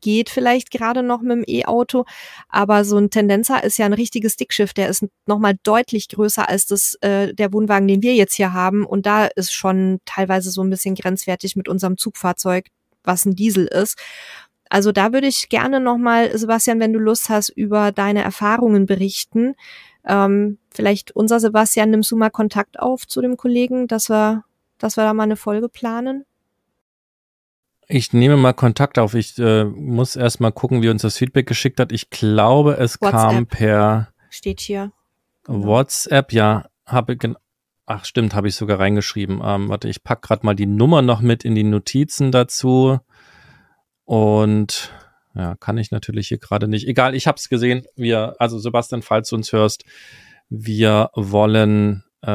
geht vielleicht gerade noch mit dem E-Auto, aber so ein Tendenza ist ja ein richtiges Dickschiff, der ist nochmal deutlich größer als das, äh, der Wohnwagen, den wir jetzt hier haben und da ist schon teilweise so ein bisschen grenzwertig mit unserem Zugfahrzeug, was ein Diesel ist. Also da würde ich gerne nochmal, Sebastian, wenn du Lust hast, über deine Erfahrungen berichten. Ähm, vielleicht unser Sebastian, nimmst du mal Kontakt auf zu dem Kollegen, dass wir, dass wir da mal eine Folge planen? Ich nehme mal Kontakt auf. Ich äh, muss erst mal gucken, wie uns das Feedback geschickt hat. Ich glaube, es WhatsApp kam per steht hier. Genau. WhatsApp, ja, habe Ach stimmt, habe ich sogar reingeschrieben. Ähm, warte, ich pack gerade mal die Nummer noch mit in die Notizen dazu. Und ja, kann ich natürlich hier gerade nicht. Egal, ich habe es gesehen. Wir, also Sebastian, falls du uns hörst, wir wollen, äh,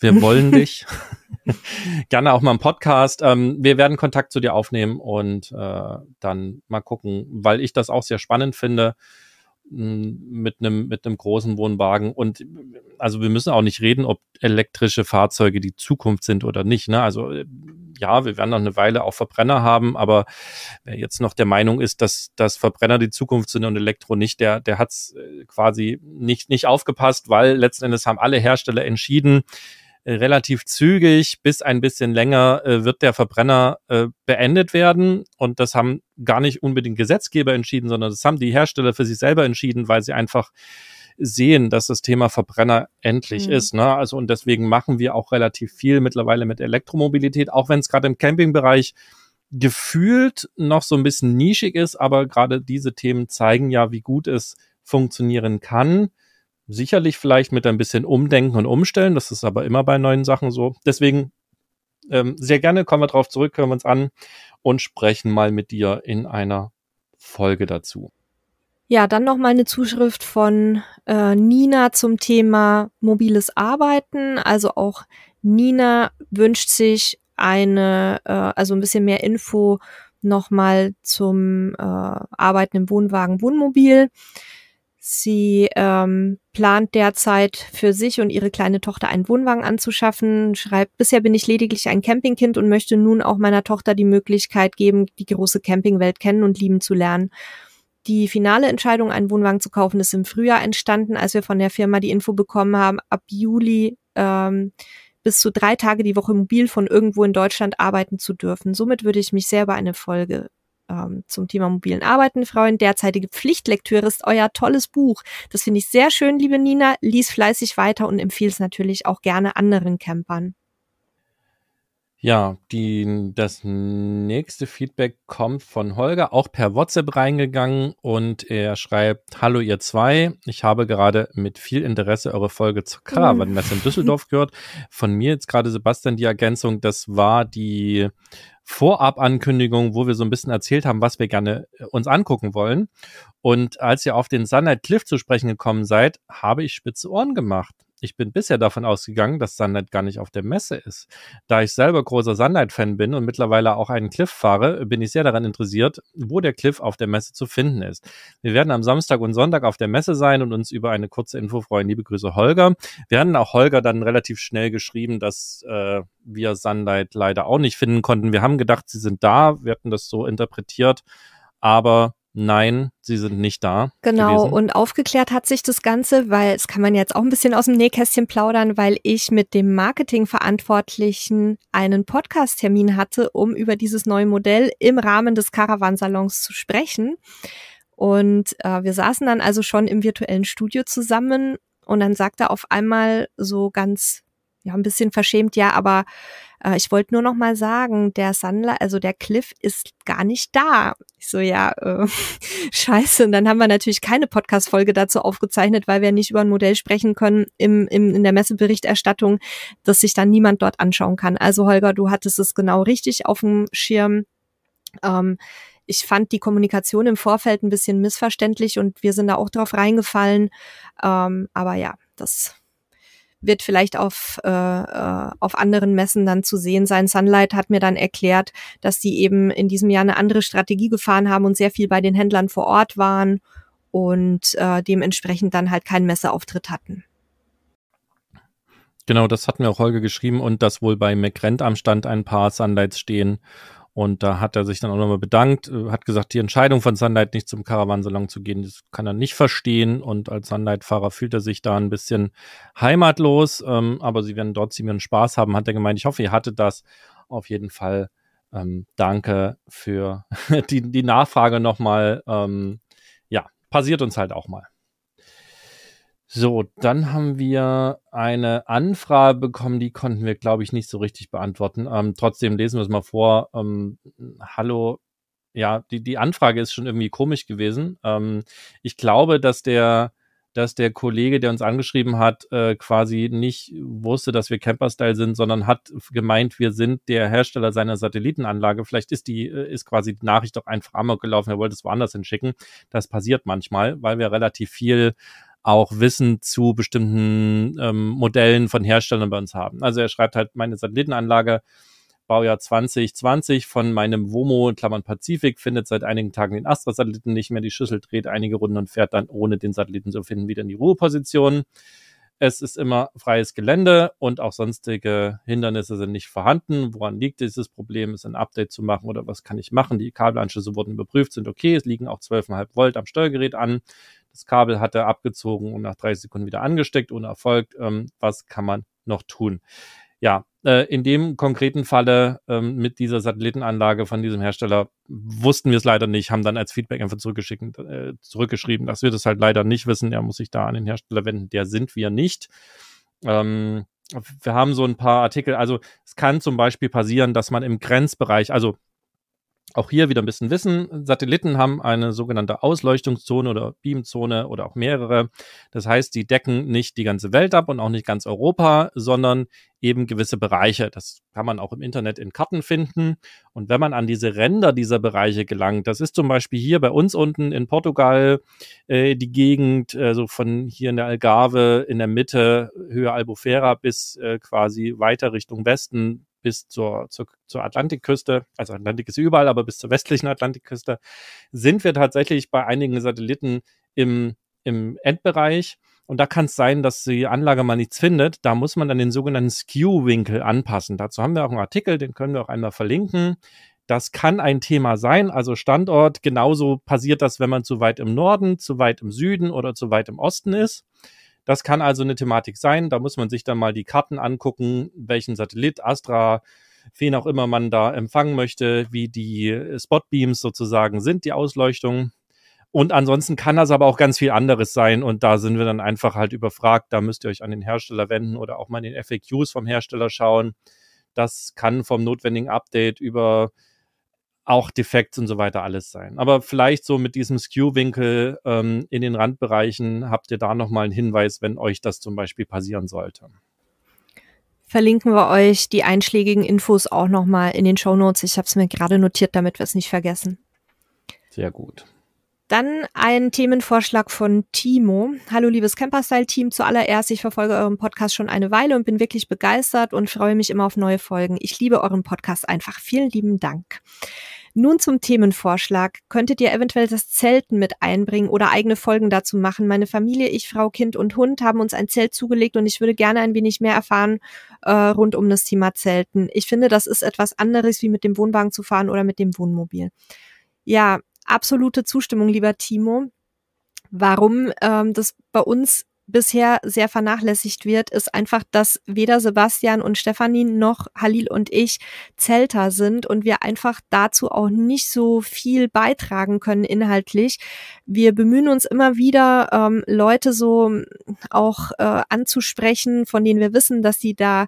wir wollen dich. Gerne auch mal im Podcast. Ähm, wir werden Kontakt zu dir aufnehmen und äh, dann mal gucken, weil ich das auch sehr spannend finde mit einem mit einem großen Wohnwagen und also wir müssen auch nicht reden, ob elektrische Fahrzeuge die Zukunft sind oder nicht. Ne? Also äh, ja, wir werden noch eine Weile auch Verbrenner haben, aber wer jetzt noch der Meinung ist, dass, dass Verbrenner die Zukunft sind und Elektro nicht, der, der hat es äh, quasi nicht, nicht aufgepasst, weil letzten Endes haben alle Hersteller entschieden, äh, relativ zügig bis ein bisschen länger äh, wird der Verbrenner äh, beendet werden. Und das haben gar nicht unbedingt Gesetzgeber entschieden, sondern das haben die Hersteller für sich selber entschieden, weil sie einfach sehen, dass das Thema Verbrenner endlich mhm. ist. Ne? Also und deswegen machen wir auch relativ viel mittlerweile mit Elektromobilität, auch wenn es gerade im Campingbereich gefühlt noch so ein bisschen nischig ist, aber gerade diese Themen zeigen ja, wie gut es funktionieren kann sicherlich vielleicht mit ein bisschen Umdenken und Umstellen. Das ist aber immer bei neuen Sachen so. Deswegen ähm, sehr gerne kommen wir darauf zurück, hören wir uns an und sprechen mal mit dir in einer Folge dazu. Ja, dann nochmal eine Zuschrift von äh, Nina zum Thema mobiles Arbeiten. Also auch Nina wünscht sich eine, äh, also ein bisschen mehr Info nochmal zum äh, Arbeiten im Wohnwagen, Wohnmobil. Sie ähm, plant derzeit für sich und ihre kleine Tochter einen Wohnwagen anzuschaffen, schreibt, bisher bin ich lediglich ein Campingkind und möchte nun auch meiner Tochter die Möglichkeit geben, die große Campingwelt kennen und lieben zu lernen. Die finale Entscheidung, einen Wohnwagen zu kaufen, ist im Frühjahr entstanden, als wir von der Firma die Info bekommen haben, ab Juli ähm, bis zu drei Tage die Woche mobil von irgendwo in Deutschland arbeiten zu dürfen. Somit würde ich mich sehr über eine Folge ähm, zum Thema mobilen Arbeiten freuen. Derzeitige Pflichtlektüre ist euer tolles Buch. Das finde ich sehr schön, liebe Nina. Lies fleißig weiter und empfehle es natürlich auch gerne anderen Campern. Ja, die, das nächste Feedback kommt von Holger, auch per WhatsApp reingegangen und er schreibt, Hallo ihr zwei, ich habe gerade mit viel Interesse eure Folge zur Caravan mhm. Messe in Düsseldorf gehört. Von mir jetzt gerade Sebastian die Ergänzung, das war die Vorab-Ankündigung, wo wir so ein bisschen erzählt haben, was wir gerne äh, uns angucken wollen. Und als ihr auf den Sunlight Cliff zu sprechen gekommen seid, habe ich spitze Ohren gemacht. Ich bin bisher davon ausgegangen, dass Sunlight gar nicht auf der Messe ist. Da ich selber großer Sunlight-Fan bin und mittlerweile auch einen Cliff fahre, bin ich sehr daran interessiert, wo der Cliff auf der Messe zu finden ist. Wir werden am Samstag und Sonntag auf der Messe sein und uns über eine kurze Info freuen. Liebe Grüße, Holger. Wir hatten auch Holger dann relativ schnell geschrieben, dass äh, wir Sunlight leider auch nicht finden konnten. Wir haben gedacht, sie sind da. Wir hatten das so interpretiert. Aber nein, sie sind nicht da. Genau, gewesen. und aufgeklärt hat sich das Ganze, weil es kann man jetzt auch ein bisschen aus dem Nähkästchen plaudern, weil ich mit dem Marketingverantwortlichen einen Podcast-Termin hatte, um über dieses neue Modell im Rahmen des Caravansalons zu sprechen. Und äh, wir saßen dann also schon im virtuellen Studio zusammen und dann sagte er auf einmal so ganz, ja, ein bisschen verschämt, ja, aber äh, ich wollte nur noch mal sagen, der Sandler, also der Cliff ist gar nicht da. Ich so, ja, äh, scheiße. Und dann haben wir natürlich keine Podcast-Folge dazu aufgezeichnet, weil wir nicht über ein Modell sprechen können im, im, in der Messeberichterstattung, dass sich dann niemand dort anschauen kann. Also Holger, du hattest es genau richtig auf dem Schirm. Ähm, ich fand die Kommunikation im Vorfeld ein bisschen missverständlich und wir sind da auch drauf reingefallen. Ähm, aber ja, das wird vielleicht auf, äh, äh, auf anderen Messen dann zu sehen sein. Sunlight hat mir dann erklärt, dass die eben in diesem Jahr eine andere Strategie gefahren haben und sehr viel bei den Händlern vor Ort waren und äh, dementsprechend dann halt keinen Messeauftritt hatten. Genau, das hat mir auch Holger geschrieben und dass wohl bei McRent am Stand ein paar Sunlights stehen und da hat er sich dann auch nochmal bedankt, äh, hat gesagt, die Entscheidung von Sunlight nicht zum Caravansalon zu gehen, das kann er nicht verstehen. Und als Sunlight-Fahrer fühlt er sich da ein bisschen heimatlos. Ähm, aber sie werden dort ziemlich einen Spaß haben, hat er gemeint. Ich hoffe, ihr hattet das auf jeden Fall. Ähm, danke für die, die Nachfrage nochmal. Ähm, ja, passiert uns halt auch mal. So, dann haben wir eine Anfrage bekommen, die konnten wir, glaube ich, nicht so richtig beantworten. Ähm, trotzdem lesen wir es mal vor. Ähm, hallo, ja, die, die Anfrage ist schon irgendwie komisch gewesen. Ähm, ich glaube, dass der, dass der Kollege, der uns angeschrieben hat, äh, quasi nicht wusste, dass wir Camperstyle sind, sondern hat gemeint, wir sind der Hersteller seiner Satellitenanlage. Vielleicht ist die, äh, ist quasi die Nachricht auch einfach amok gelaufen, er wollte es woanders hinschicken. Das passiert manchmal, weil wir relativ viel auch Wissen zu bestimmten ähm, Modellen von Herstellern bei uns haben. Also er schreibt halt meine Satellitenanlage. Baujahr 2020 von meinem WOMO, Klammern Pazifik, findet seit einigen Tagen den Astra-Satelliten nicht mehr. Die Schüssel dreht einige Runden und fährt dann, ohne den Satelliten zu finden, wieder in die Ruheposition. Es ist immer freies Gelände und auch sonstige Hindernisse sind nicht vorhanden. Woran liegt dieses Problem? Ist ein Update zu machen oder was kann ich machen? Die Kabelanschlüsse wurden überprüft, sind okay. Es liegen auch 12,5 Volt am Steuergerät an. Das Kabel hat er abgezogen und nach 30 Sekunden wieder angesteckt, ohne Erfolg. Ähm, was kann man noch tun? Ja, äh, in dem konkreten Falle ähm, mit dieser Satellitenanlage von diesem Hersteller wussten wir es leider nicht, haben dann als Feedback einfach zurückgeschickt, äh, zurückgeschrieben, dass wir das halt leider nicht wissen. Er muss sich da an den Hersteller wenden. Der sind wir nicht. Ähm, wir haben so ein paar Artikel. Also es kann zum Beispiel passieren, dass man im Grenzbereich, also auch hier wieder ein bisschen Wissen. Satelliten haben eine sogenannte Ausleuchtungszone oder Beamzone oder auch mehrere. Das heißt, die decken nicht die ganze Welt ab und auch nicht ganz Europa, sondern eben gewisse Bereiche. Das kann man auch im Internet in Karten finden. Und wenn man an diese Ränder dieser Bereiche gelangt, das ist zum Beispiel hier bei uns unten in Portugal äh, die Gegend, äh, so von hier in der Algarve in der Mitte, Höhe Albufera bis äh, quasi weiter Richtung Westen bis zur, zur, zur Atlantikküste, also Atlantik ist überall, aber bis zur westlichen Atlantikküste, sind wir tatsächlich bei einigen Satelliten im, im Endbereich. Und da kann es sein, dass die Anlage mal nichts findet. Da muss man dann den sogenannten Skew-Winkel anpassen. Dazu haben wir auch einen Artikel, den können wir auch einmal verlinken. Das kann ein Thema sein, also Standort. Genauso passiert das, wenn man zu weit im Norden, zu weit im Süden oder zu weit im Osten ist. Das kann also eine Thematik sein. Da muss man sich dann mal die Karten angucken, welchen Satellit, Astra, wen auch immer man da empfangen möchte, wie die äh, Spotbeams sozusagen sind, die Ausleuchtung. Und ansonsten kann das aber auch ganz viel anderes sein. Und da sind wir dann einfach halt überfragt. Da müsst ihr euch an den Hersteller wenden oder auch mal in den FAQs vom Hersteller schauen. Das kann vom notwendigen Update über auch Defekts und so weiter alles sein. Aber vielleicht so mit diesem Skew-Winkel ähm, in den Randbereichen habt ihr da nochmal einen Hinweis, wenn euch das zum Beispiel passieren sollte. Verlinken wir euch die einschlägigen Infos auch nochmal in den Show Notes. Ich habe es mir gerade notiert, damit wir es nicht vergessen. Sehr gut. Dann ein Themenvorschlag von Timo. Hallo liebes Camperstyle-Team. Zuallererst, ich verfolge euren Podcast schon eine Weile und bin wirklich begeistert und freue mich immer auf neue Folgen. Ich liebe euren Podcast einfach. Vielen lieben Dank. Nun zum Themenvorschlag. Könntet ihr eventuell das Zelten mit einbringen oder eigene Folgen dazu machen? Meine Familie, ich, Frau, Kind und Hund haben uns ein Zelt zugelegt und ich würde gerne ein wenig mehr erfahren äh, rund um das Thema Zelten. Ich finde, das ist etwas anderes, wie mit dem Wohnwagen zu fahren oder mit dem Wohnmobil. Ja, absolute Zustimmung, lieber Timo. Warum ähm, das bei uns bisher sehr vernachlässigt wird, ist einfach, dass weder Sebastian und Stefanie noch Halil und ich Zelter sind und wir einfach dazu auch nicht so viel beitragen können inhaltlich. Wir bemühen uns immer wieder, ähm, Leute so ähm, auch äh, anzusprechen, von denen wir wissen, dass sie da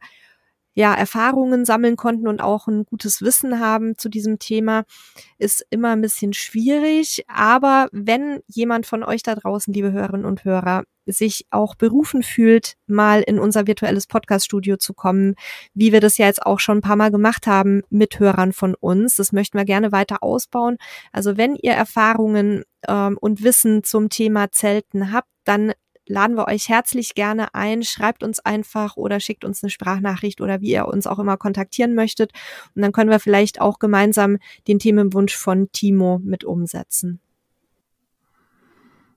ja, Erfahrungen sammeln konnten und auch ein gutes Wissen haben zu diesem Thema, ist immer ein bisschen schwierig. Aber wenn jemand von euch da draußen, liebe Hörerinnen und Hörer, sich auch berufen fühlt, mal in unser virtuelles Podcast-Studio zu kommen, wie wir das ja jetzt auch schon ein paar Mal gemacht haben mit Hörern von uns. Das möchten wir gerne weiter ausbauen. Also wenn ihr Erfahrungen ähm, und Wissen zum Thema Zelten habt, dann laden wir euch herzlich gerne ein. Schreibt uns einfach oder schickt uns eine Sprachnachricht oder wie ihr uns auch immer kontaktieren möchtet. Und dann können wir vielleicht auch gemeinsam den Themenwunsch von Timo mit umsetzen.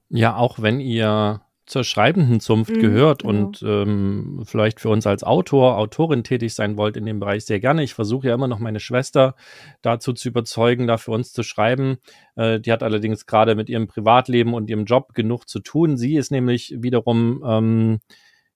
Ja, auch wenn ihr zur schreibenden Zunft mhm, gehört genau. und ähm, vielleicht für uns als Autor, Autorin tätig sein wollt in dem Bereich, sehr gerne. Ich versuche ja immer noch meine Schwester dazu zu überzeugen, da für uns zu schreiben. Äh, die hat allerdings gerade mit ihrem Privatleben und ihrem Job genug zu tun. Sie ist nämlich wiederum, ähm,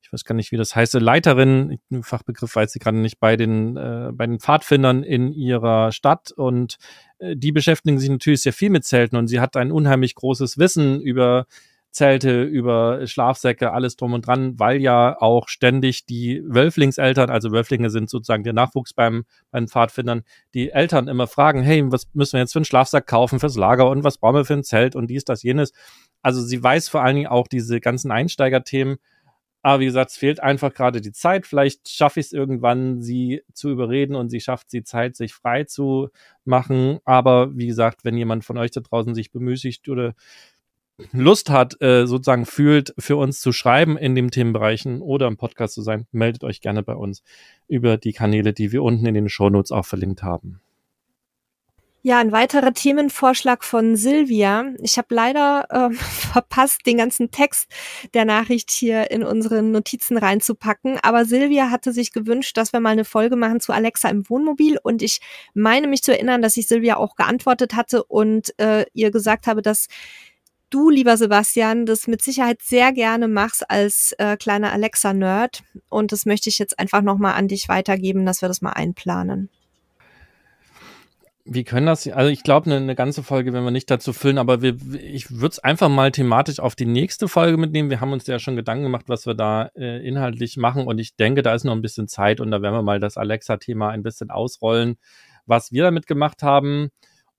ich weiß gar nicht, wie das heißt, Leiterin, Fachbegriff weiß sie gerade nicht, bei den, äh, bei den Pfadfindern in ihrer Stadt und äh, die beschäftigen sich natürlich sehr viel mit Zelten und sie hat ein unheimlich großes Wissen über äh, Zelte, über Schlafsäcke, alles drum und dran, weil ja auch ständig die Wölflingseltern, also Wölflinge sind sozusagen der Nachwuchs beim, beim Pfadfindern, die Eltern immer fragen, hey, was müssen wir jetzt für einen Schlafsack kaufen fürs Lager und was brauchen wir für ein Zelt und dies, das, jenes. Also sie weiß vor allen Dingen auch diese ganzen Einsteigerthemen, aber wie gesagt, es fehlt einfach gerade die Zeit. Vielleicht schaffe ich es irgendwann, sie zu überreden und sie schafft die Zeit, sich frei zu machen. Aber wie gesagt, wenn jemand von euch da draußen sich bemüßigt oder Lust hat, äh, sozusagen fühlt, für uns zu schreiben in den Themenbereichen oder im Podcast zu sein, meldet euch gerne bei uns über die Kanäle, die wir unten in den Shownotes auch verlinkt haben. Ja, ein weiterer Themenvorschlag von Silvia. Ich habe leider äh, verpasst, den ganzen Text der Nachricht hier in unsere Notizen reinzupacken. Aber Silvia hatte sich gewünscht, dass wir mal eine Folge machen zu Alexa im Wohnmobil. Und ich meine mich zu erinnern, dass ich Silvia auch geantwortet hatte und äh, ihr gesagt habe, dass du, lieber Sebastian, das mit Sicherheit sehr gerne machst als äh, kleiner Alexa-Nerd. Und das möchte ich jetzt einfach nochmal an dich weitergeben, dass wir das mal einplanen. Wie können das, also ich glaube, eine, eine, ganze Folge werden wir nicht dazu füllen, aber wir, ich würde es einfach mal thematisch auf die nächste Folge mitnehmen. Wir haben uns ja schon Gedanken gemacht, was wir da äh, inhaltlich machen und ich denke, da ist noch ein bisschen Zeit und da werden wir mal das Alexa-Thema ein bisschen ausrollen, was wir damit gemacht haben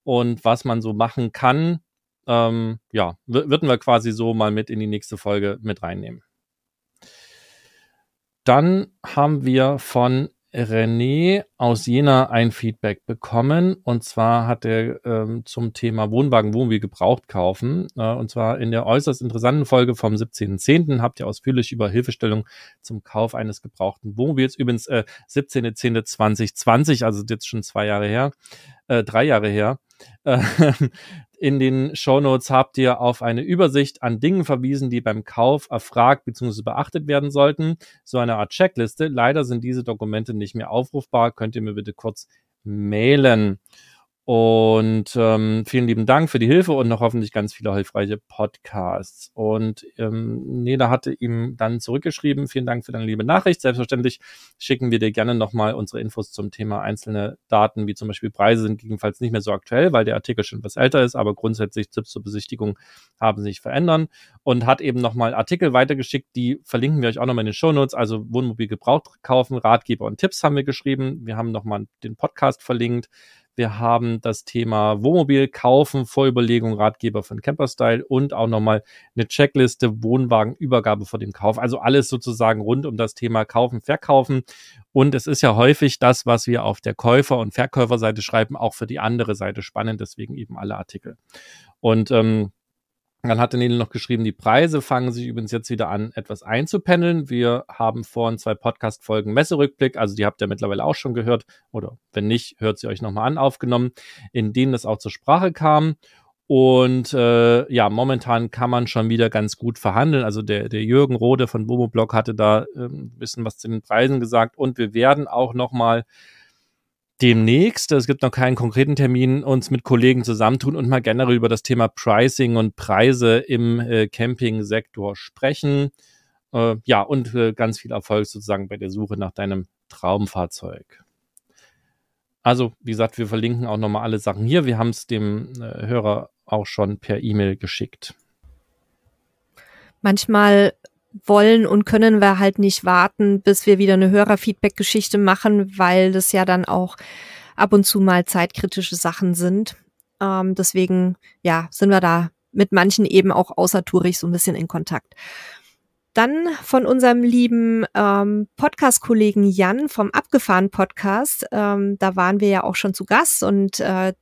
und was man so machen kann, ähm, ja, würden wir quasi so mal mit in die nächste Folge mit reinnehmen. Dann haben wir von René aus Jena ein Feedback bekommen. Und zwar hat er ähm, zum Thema Wohnwagen, Wohnmobil gebraucht kaufen. Äh, und zwar in der äußerst interessanten Folge vom 17.10. habt ihr ausführlich über Hilfestellung zum Kauf eines gebrauchten Wohnmobils. Übrigens äh, 17.10.2020, also jetzt schon zwei Jahre her, äh, drei Jahre her. Äh, In den Shownotes habt ihr auf eine Übersicht an Dingen verwiesen, die beim Kauf erfragt bzw. beachtet werden sollten. So eine Art Checkliste. Leider sind diese Dokumente nicht mehr aufrufbar. Könnt ihr mir bitte kurz mailen. Und ähm, vielen lieben Dank für die Hilfe und noch hoffentlich ganz viele hilfreiche Podcasts. Und ähm, Nela hatte ihm dann zurückgeschrieben, vielen Dank für deine liebe Nachricht. Selbstverständlich schicken wir dir gerne nochmal unsere Infos zum Thema einzelne Daten, wie zum Beispiel Preise sind gegebenenfalls nicht mehr so aktuell, weil der Artikel schon etwas älter ist, aber grundsätzlich Tipps zur Besichtigung haben sich verändern. Und hat eben nochmal Artikel weitergeschickt, die verlinken wir euch auch nochmal in den Shownotes. Also Wohnmobil gebraucht kaufen, Ratgeber und Tipps haben wir geschrieben. Wir haben nochmal den Podcast verlinkt wir haben das Thema Wohnmobil kaufen, Vorüberlegung, Ratgeber von Camperstyle und auch nochmal eine Checkliste Wohnwagenübergabe vor dem Kauf. Also alles sozusagen rund um das Thema kaufen, verkaufen. Und es ist ja häufig das, was wir auf der Käufer- und Verkäuferseite schreiben, auch für die andere Seite spannend. Deswegen eben alle Artikel. Und ähm, dann hatte Nele noch geschrieben, die Preise fangen sich übrigens jetzt wieder an, etwas einzupendeln. Wir haben vorhin zwei Podcast-Folgen Messerückblick, also die habt ihr mittlerweile auch schon gehört, oder wenn nicht, hört sie euch nochmal an, aufgenommen, in denen das auch zur Sprache kam. Und äh, ja, momentan kann man schon wieder ganz gut verhandeln. Also der, der Jürgen Rode von Bobo hatte da äh, ein bisschen was zu den Preisen gesagt. Und wir werden auch nochmal mal demnächst, es gibt noch keinen konkreten Termin, uns mit Kollegen zusammentun und mal generell über das Thema Pricing und Preise im äh, Campingsektor sprechen. Äh, ja, und äh, ganz viel Erfolg sozusagen bei der Suche nach deinem Traumfahrzeug. Also, wie gesagt, wir verlinken auch nochmal alle Sachen hier. Wir haben es dem äh, Hörer auch schon per E-Mail geschickt. Manchmal wollen und können wir halt nicht warten, bis wir wieder eine Hörerfeedback-Geschichte machen, weil das ja dann auch ab und zu mal zeitkritische Sachen sind. Ähm, deswegen, ja, sind wir da mit manchen eben auch außer außertourig so ein bisschen in Kontakt. Dann von unserem lieben ähm, Podcast-Kollegen Jan vom Abgefahren-Podcast. Ähm, da waren wir ja auch schon zu Gast und, äh,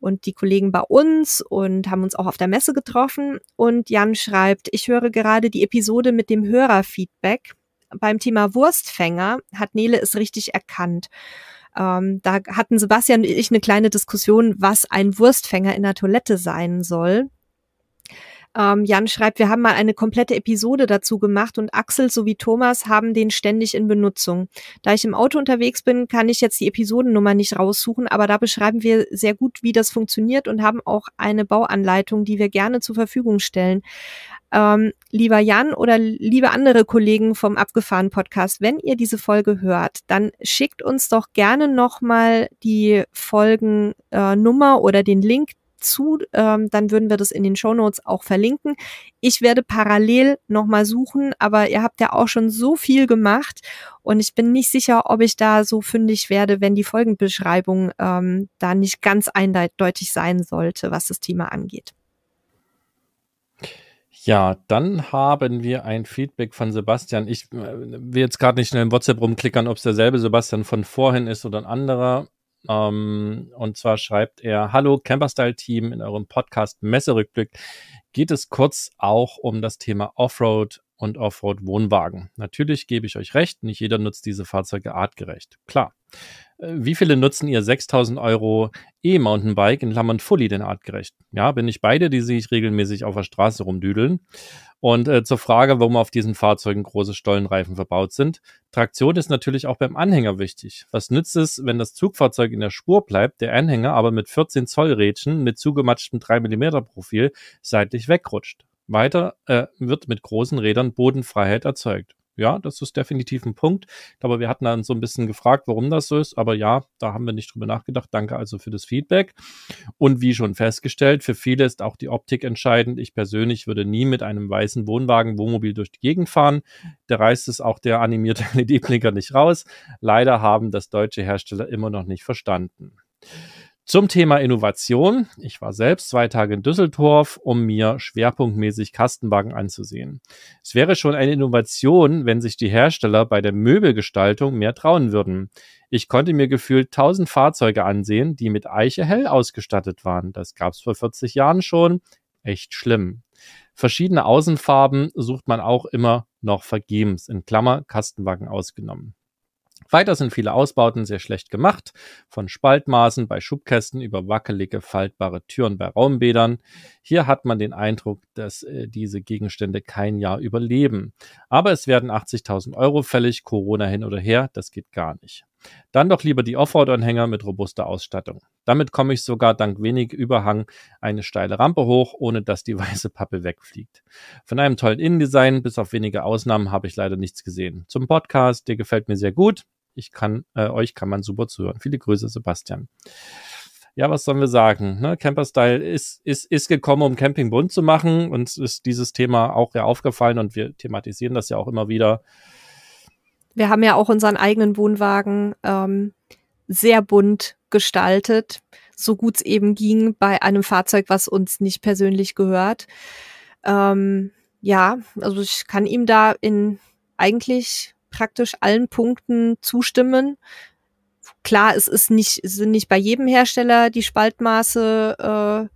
und die Kollegen bei uns und haben uns auch auf der Messe getroffen. Und Jan schreibt, ich höre gerade die Episode mit dem Hörerfeedback. Beim Thema Wurstfänger hat Nele es richtig erkannt. Ähm, da hatten Sebastian und ich eine kleine Diskussion, was ein Wurstfänger in der Toilette sein soll. Ähm, Jan schreibt, wir haben mal eine komplette Episode dazu gemacht und Axel sowie Thomas haben den ständig in Benutzung. Da ich im Auto unterwegs bin, kann ich jetzt die Episodennummer nicht raussuchen, aber da beschreiben wir sehr gut, wie das funktioniert und haben auch eine Bauanleitung, die wir gerne zur Verfügung stellen. Ähm, lieber Jan oder liebe andere Kollegen vom Abgefahren Podcast, wenn ihr diese Folge hört, dann schickt uns doch gerne nochmal die Folgennummer äh, oder den Link dazu, ähm, dann würden wir das in den Show Notes auch verlinken. Ich werde parallel nochmal suchen, aber ihr habt ja auch schon so viel gemacht und ich bin nicht sicher, ob ich da so fündig werde, wenn die Folgenbeschreibung ähm, da nicht ganz eindeutig sein sollte, was das Thema angeht. Ja, dann haben wir ein Feedback von Sebastian. Ich äh, will jetzt gerade nicht schnell im WhatsApp rumklickern, ob es derselbe Sebastian von vorhin ist oder ein anderer. Ähm, und zwar schreibt er, Hallo Camperstyle-Team, in eurem Podcast Messerückblick geht es kurz auch um das Thema Offroad und Offroad-Wohnwagen. Natürlich gebe ich euch recht, nicht jeder nutzt diese Fahrzeuge artgerecht. Klar. Äh, wie viele nutzen ihr 6000 Euro E-Mountainbike in Klammern Fully denn artgerecht? Ja, bin ich beide, die sich regelmäßig auf der Straße rumdüdeln. Und äh, zur Frage, warum auf diesen Fahrzeugen große Stollenreifen verbaut sind. Traktion ist natürlich auch beim Anhänger wichtig. Was nützt es, wenn das Zugfahrzeug in der Spur bleibt, der Anhänger aber mit 14 Zoll Rädchen mit zugematschtem 3 mm Profil seitlich wegrutscht? Weiter äh, wird mit großen Rädern Bodenfreiheit erzeugt. Ja, das ist definitiv ein Punkt. Aber wir hatten dann so ein bisschen gefragt, warum das so ist. Aber ja, da haben wir nicht drüber nachgedacht. Danke also für das Feedback. Und wie schon festgestellt, für viele ist auch die Optik entscheidend. Ich persönlich würde nie mit einem weißen Wohnwagen Wohnmobil durch die Gegend fahren. Da reißt es auch der animierte LED-Blinker nicht raus. Leider haben das deutsche Hersteller immer noch nicht verstanden. Zum Thema Innovation. Ich war selbst zwei Tage in Düsseldorf, um mir schwerpunktmäßig Kastenwagen anzusehen. Es wäre schon eine Innovation, wenn sich die Hersteller bei der Möbelgestaltung mehr trauen würden. Ich konnte mir gefühlt tausend Fahrzeuge ansehen, die mit Eiche hell ausgestattet waren. Das gab's vor 40 Jahren schon. Echt schlimm. Verschiedene Außenfarben sucht man auch immer noch vergebens, in Klammer Kastenwagen ausgenommen. Weiter sind viele Ausbauten sehr schlecht gemacht, von Spaltmaßen bei Schubkästen über wackelige, faltbare Türen bei Raumbädern. Hier hat man den Eindruck, dass äh, diese Gegenstände kein Jahr überleben. Aber es werden 80.000 Euro fällig, Corona hin oder her, das geht gar nicht. Dann doch lieber die Offroad-Anhänger mit robuster Ausstattung. Damit komme ich sogar dank wenig Überhang eine steile Rampe hoch, ohne dass die weiße Pappe wegfliegt. Von einem tollen Innendesign bis auf wenige Ausnahmen habe ich leider nichts gesehen. Zum Podcast, der gefällt mir sehr gut. Ich kann, äh, euch kann man super zuhören. Viele Grüße, Sebastian. Ja, was sollen wir sagen? Ne? Camper-Style ist, ist, ist gekommen, um Camping bunt zu machen. Uns ist dieses Thema auch ja aufgefallen und wir thematisieren das ja auch immer wieder. Wir haben ja auch unseren eigenen Wohnwagen ähm, sehr bunt gestaltet, so gut es eben ging bei einem Fahrzeug, was uns nicht persönlich gehört. Ähm, ja, also ich kann ihm da in eigentlich praktisch allen Punkten zustimmen. Klar, es ist nicht, es sind nicht bei jedem Hersteller die Spaltmaße äh,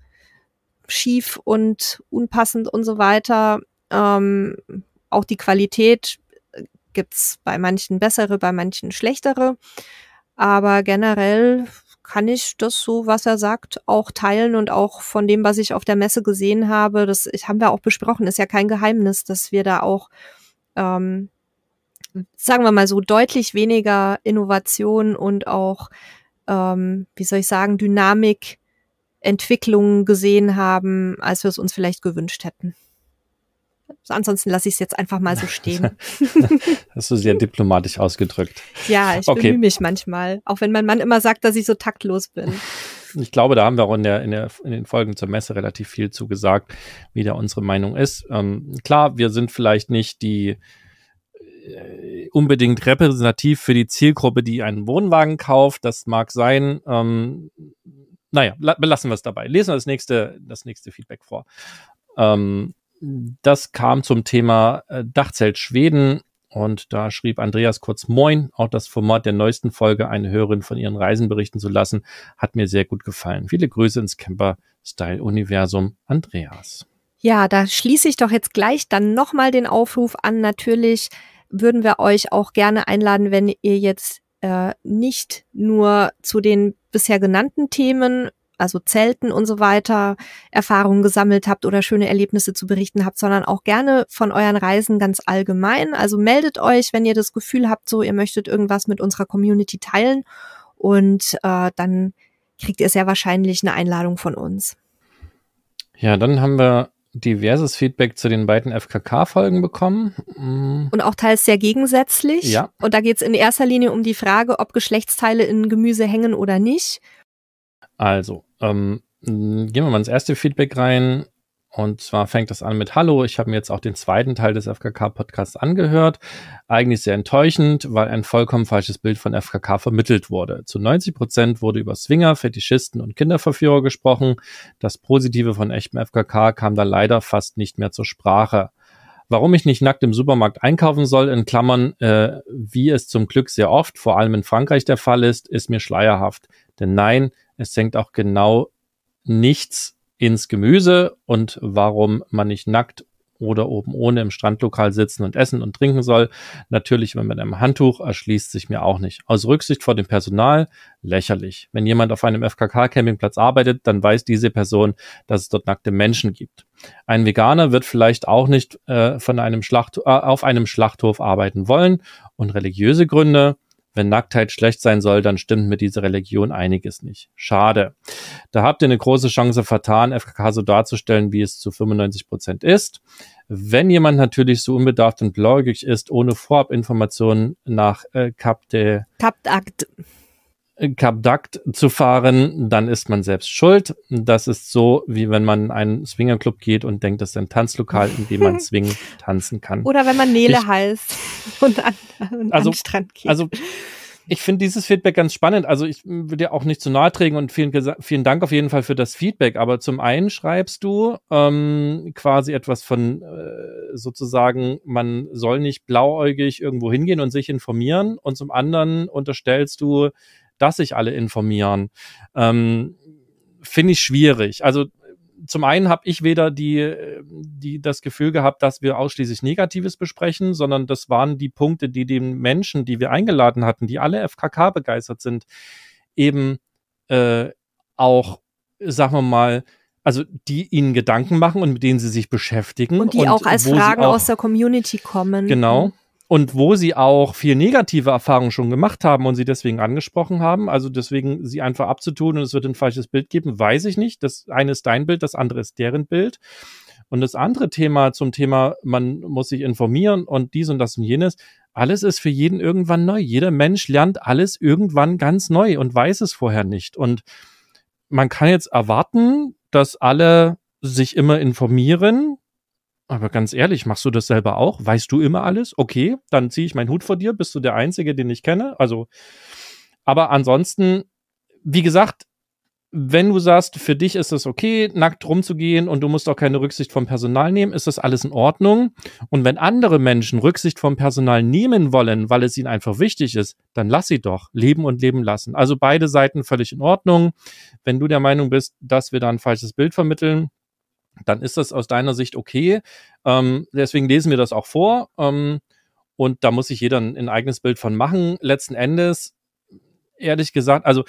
schief und unpassend und so weiter. Ähm, auch die Qualität gibt's bei manchen bessere, bei manchen schlechtere. Aber generell kann ich das so, was er sagt, auch teilen und auch von dem, was ich auf der Messe gesehen habe, das haben wir auch besprochen, ist ja kein Geheimnis, dass wir da auch, ähm, sagen wir mal so, deutlich weniger Innovation und auch, ähm, wie soll ich sagen, Dynamik, Entwicklungen gesehen haben, als wir es uns vielleicht gewünscht hätten. Ansonsten lasse ich es jetzt einfach mal so stehen. Hast du sehr diplomatisch ausgedrückt. Ja, ich okay. bemühe mich manchmal, auch wenn mein Mann immer sagt, dass ich so taktlos bin. Ich glaube, da haben wir auch in, der, in, der, in den Folgen zur Messe relativ viel zu gesagt, wie da unsere Meinung ist. Ähm, klar, wir sind vielleicht nicht die äh, unbedingt repräsentativ für die Zielgruppe, die einen Wohnwagen kauft. Das mag sein. Ähm, naja, belassen wir es dabei. Lesen wir das nächste, das nächste Feedback vor. Ähm, das kam zum Thema äh, Dachzelt Schweden und da schrieb Andreas kurz Moin, auch das Format der neuesten Folge, eine Hörerin von ihren Reisen berichten zu lassen, hat mir sehr gut gefallen. Viele Grüße ins Camper-Style-Universum, Andreas. Ja, da schließe ich doch jetzt gleich dann nochmal den Aufruf an. Natürlich würden wir euch auch gerne einladen, wenn ihr jetzt äh, nicht nur zu den bisher genannten Themen also Zelten und so weiter, Erfahrungen gesammelt habt oder schöne Erlebnisse zu berichten habt, sondern auch gerne von euren Reisen ganz allgemein. Also meldet euch, wenn ihr das Gefühl habt, so ihr möchtet irgendwas mit unserer Community teilen und äh, dann kriegt ihr sehr wahrscheinlich eine Einladung von uns. Ja, dann haben wir diverses Feedback zu den beiden FKK-Folgen bekommen. Mm. Und auch teils sehr gegensätzlich. Ja. Und da geht es in erster Linie um die Frage, ob Geschlechtsteile in Gemüse hängen oder nicht. Also, ähm, gehen wir mal ins erste Feedback rein. Und zwar fängt das an mit Hallo, ich habe mir jetzt auch den zweiten Teil des FKK-Podcasts angehört. Eigentlich sehr enttäuschend, weil ein vollkommen falsches Bild von FKK vermittelt wurde. Zu 90 Prozent wurde über Swinger, Fetischisten und Kinderverführer gesprochen. Das Positive von echtem FKK kam da leider fast nicht mehr zur Sprache. Warum ich nicht nackt im Supermarkt einkaufen soll, in Klammern, äh, wie es zum Glück sehr oft, vor allem in Frankreich der Fall ist, ist mir schleierhaft. Denn nein, es senkt auch genau nichts ins Gemüse und warum man nicht nackt oder oben ohne im Strandlokal sitzen und essen und trinken soll. Natürlich, wenn man mit einem Handtuch erschließt sich mir auch nicht. Aus Rücksicht vor dem Personal lächerlich. Wenn jemand auf einem FKK-Campingplatz arbeitet, dann weiß diese Person, dass es dort nackte Menschen gibt. Ein Veganer wird vielleicht auch nicht äh, von einem Schlacht äh, auf einem Schlachthof arbeiten wollen und religiöse Gründe wenn Nacktheit schlecht sein soll, dann stimmt mit dieser Religion einiges nicht. Schade. Da habt ihr eine große Chance vertan, FKK so darzustellen, wie es zu 95 Prozent ist. Wenn jemand natürlich so unbedarft und blauäugig ist, ohne Vorabinformationen nach äh, Kapte... Kaptakt. Cap Duct zu fahren, dann ist man selbst schuld. Das ist so, wie wenn man in einen Swingerclub geht und denkt, das ist ein Tanzlokal, in dem man Swing tanzen kann. Oder wenn man Nele ich, heißt und an, und also, an den Strand geht. Also, ich finde dieses Feedback ganz spannend. Also ich würde dir auch nicht zu nahe treten und vielen, vielen Dank auf jeden Fall für das Feedback. Aber zum einen schreibst du ähm, quasi etwas von äh, sozusagen, man soll nicht blauäugig irgendwo hingehen und sich informieren. Und zum anderen unterstellst du, dass sich alle informieren, ähm, finde ich schwierig. Also zum einen habe ich weder die, die, das Gefühl gehabt, dass wir ausschließlich Negatives besprechen, sondern das waren die Punkte, die den Menschen, die wir eingeladen hatten, die alle FKK begeistert sind, eben äh, auch, sagen wir mal, also die ihnen Gedanken machen und mit denen sie sich beschäftigen. Und die und auch als Fragen auch, aus der Community kommen. Genau und wo sie auch viel negative Erfahrungen schon gemacht haben und sie deswegen angesprochen haben. Also deswegen sie einfach abzutun und es wird ein falsches Bild geben, weiß ich nicht. Das eine ist dein Bild, das andere ist deren Bild. Und das andere Thema zum Thema, man muss sich informieren und dies und das und jenes. Alles ist für jeden irgendwann neu. Jeder Mensch lernt alles irgendwann ganz neu und weiß es vorher nicht. Und man kann jetzt erwarten, dass alle sich immer informieren, aber ganz ehrlich, machst du das selber auch? Weißt du immer alles? Okay, dann ziehe ich meinen Hut vor dir. Bist du der Einzige, den ich kenne? Also, aber ansonsten, wie gesagt, wenn du sagst, für dich ist es okay, nackt rumzugehen und du musst auch keine Rücksicht vom Personal nehmen, ist das alles in Ordnung. Und wenn andere Menschen Rücksicht vom Personal nehmen wollen, weil es ihnen einfach wichtig ist, dann lass sie doch leben und leben lassen. Also beide Seiten völlig in Ordnung. Wenn du der Meinung bist, dass wir da ein falsches Bild vermitteln, dann ist das aus deiner Sicht okay. Ähm, deswegen lesen wir das auch vor. Ähm, und da muss sich jeder ein, ein eigenes Bild von machen. Letzten Endes, ehrlich gesagt, also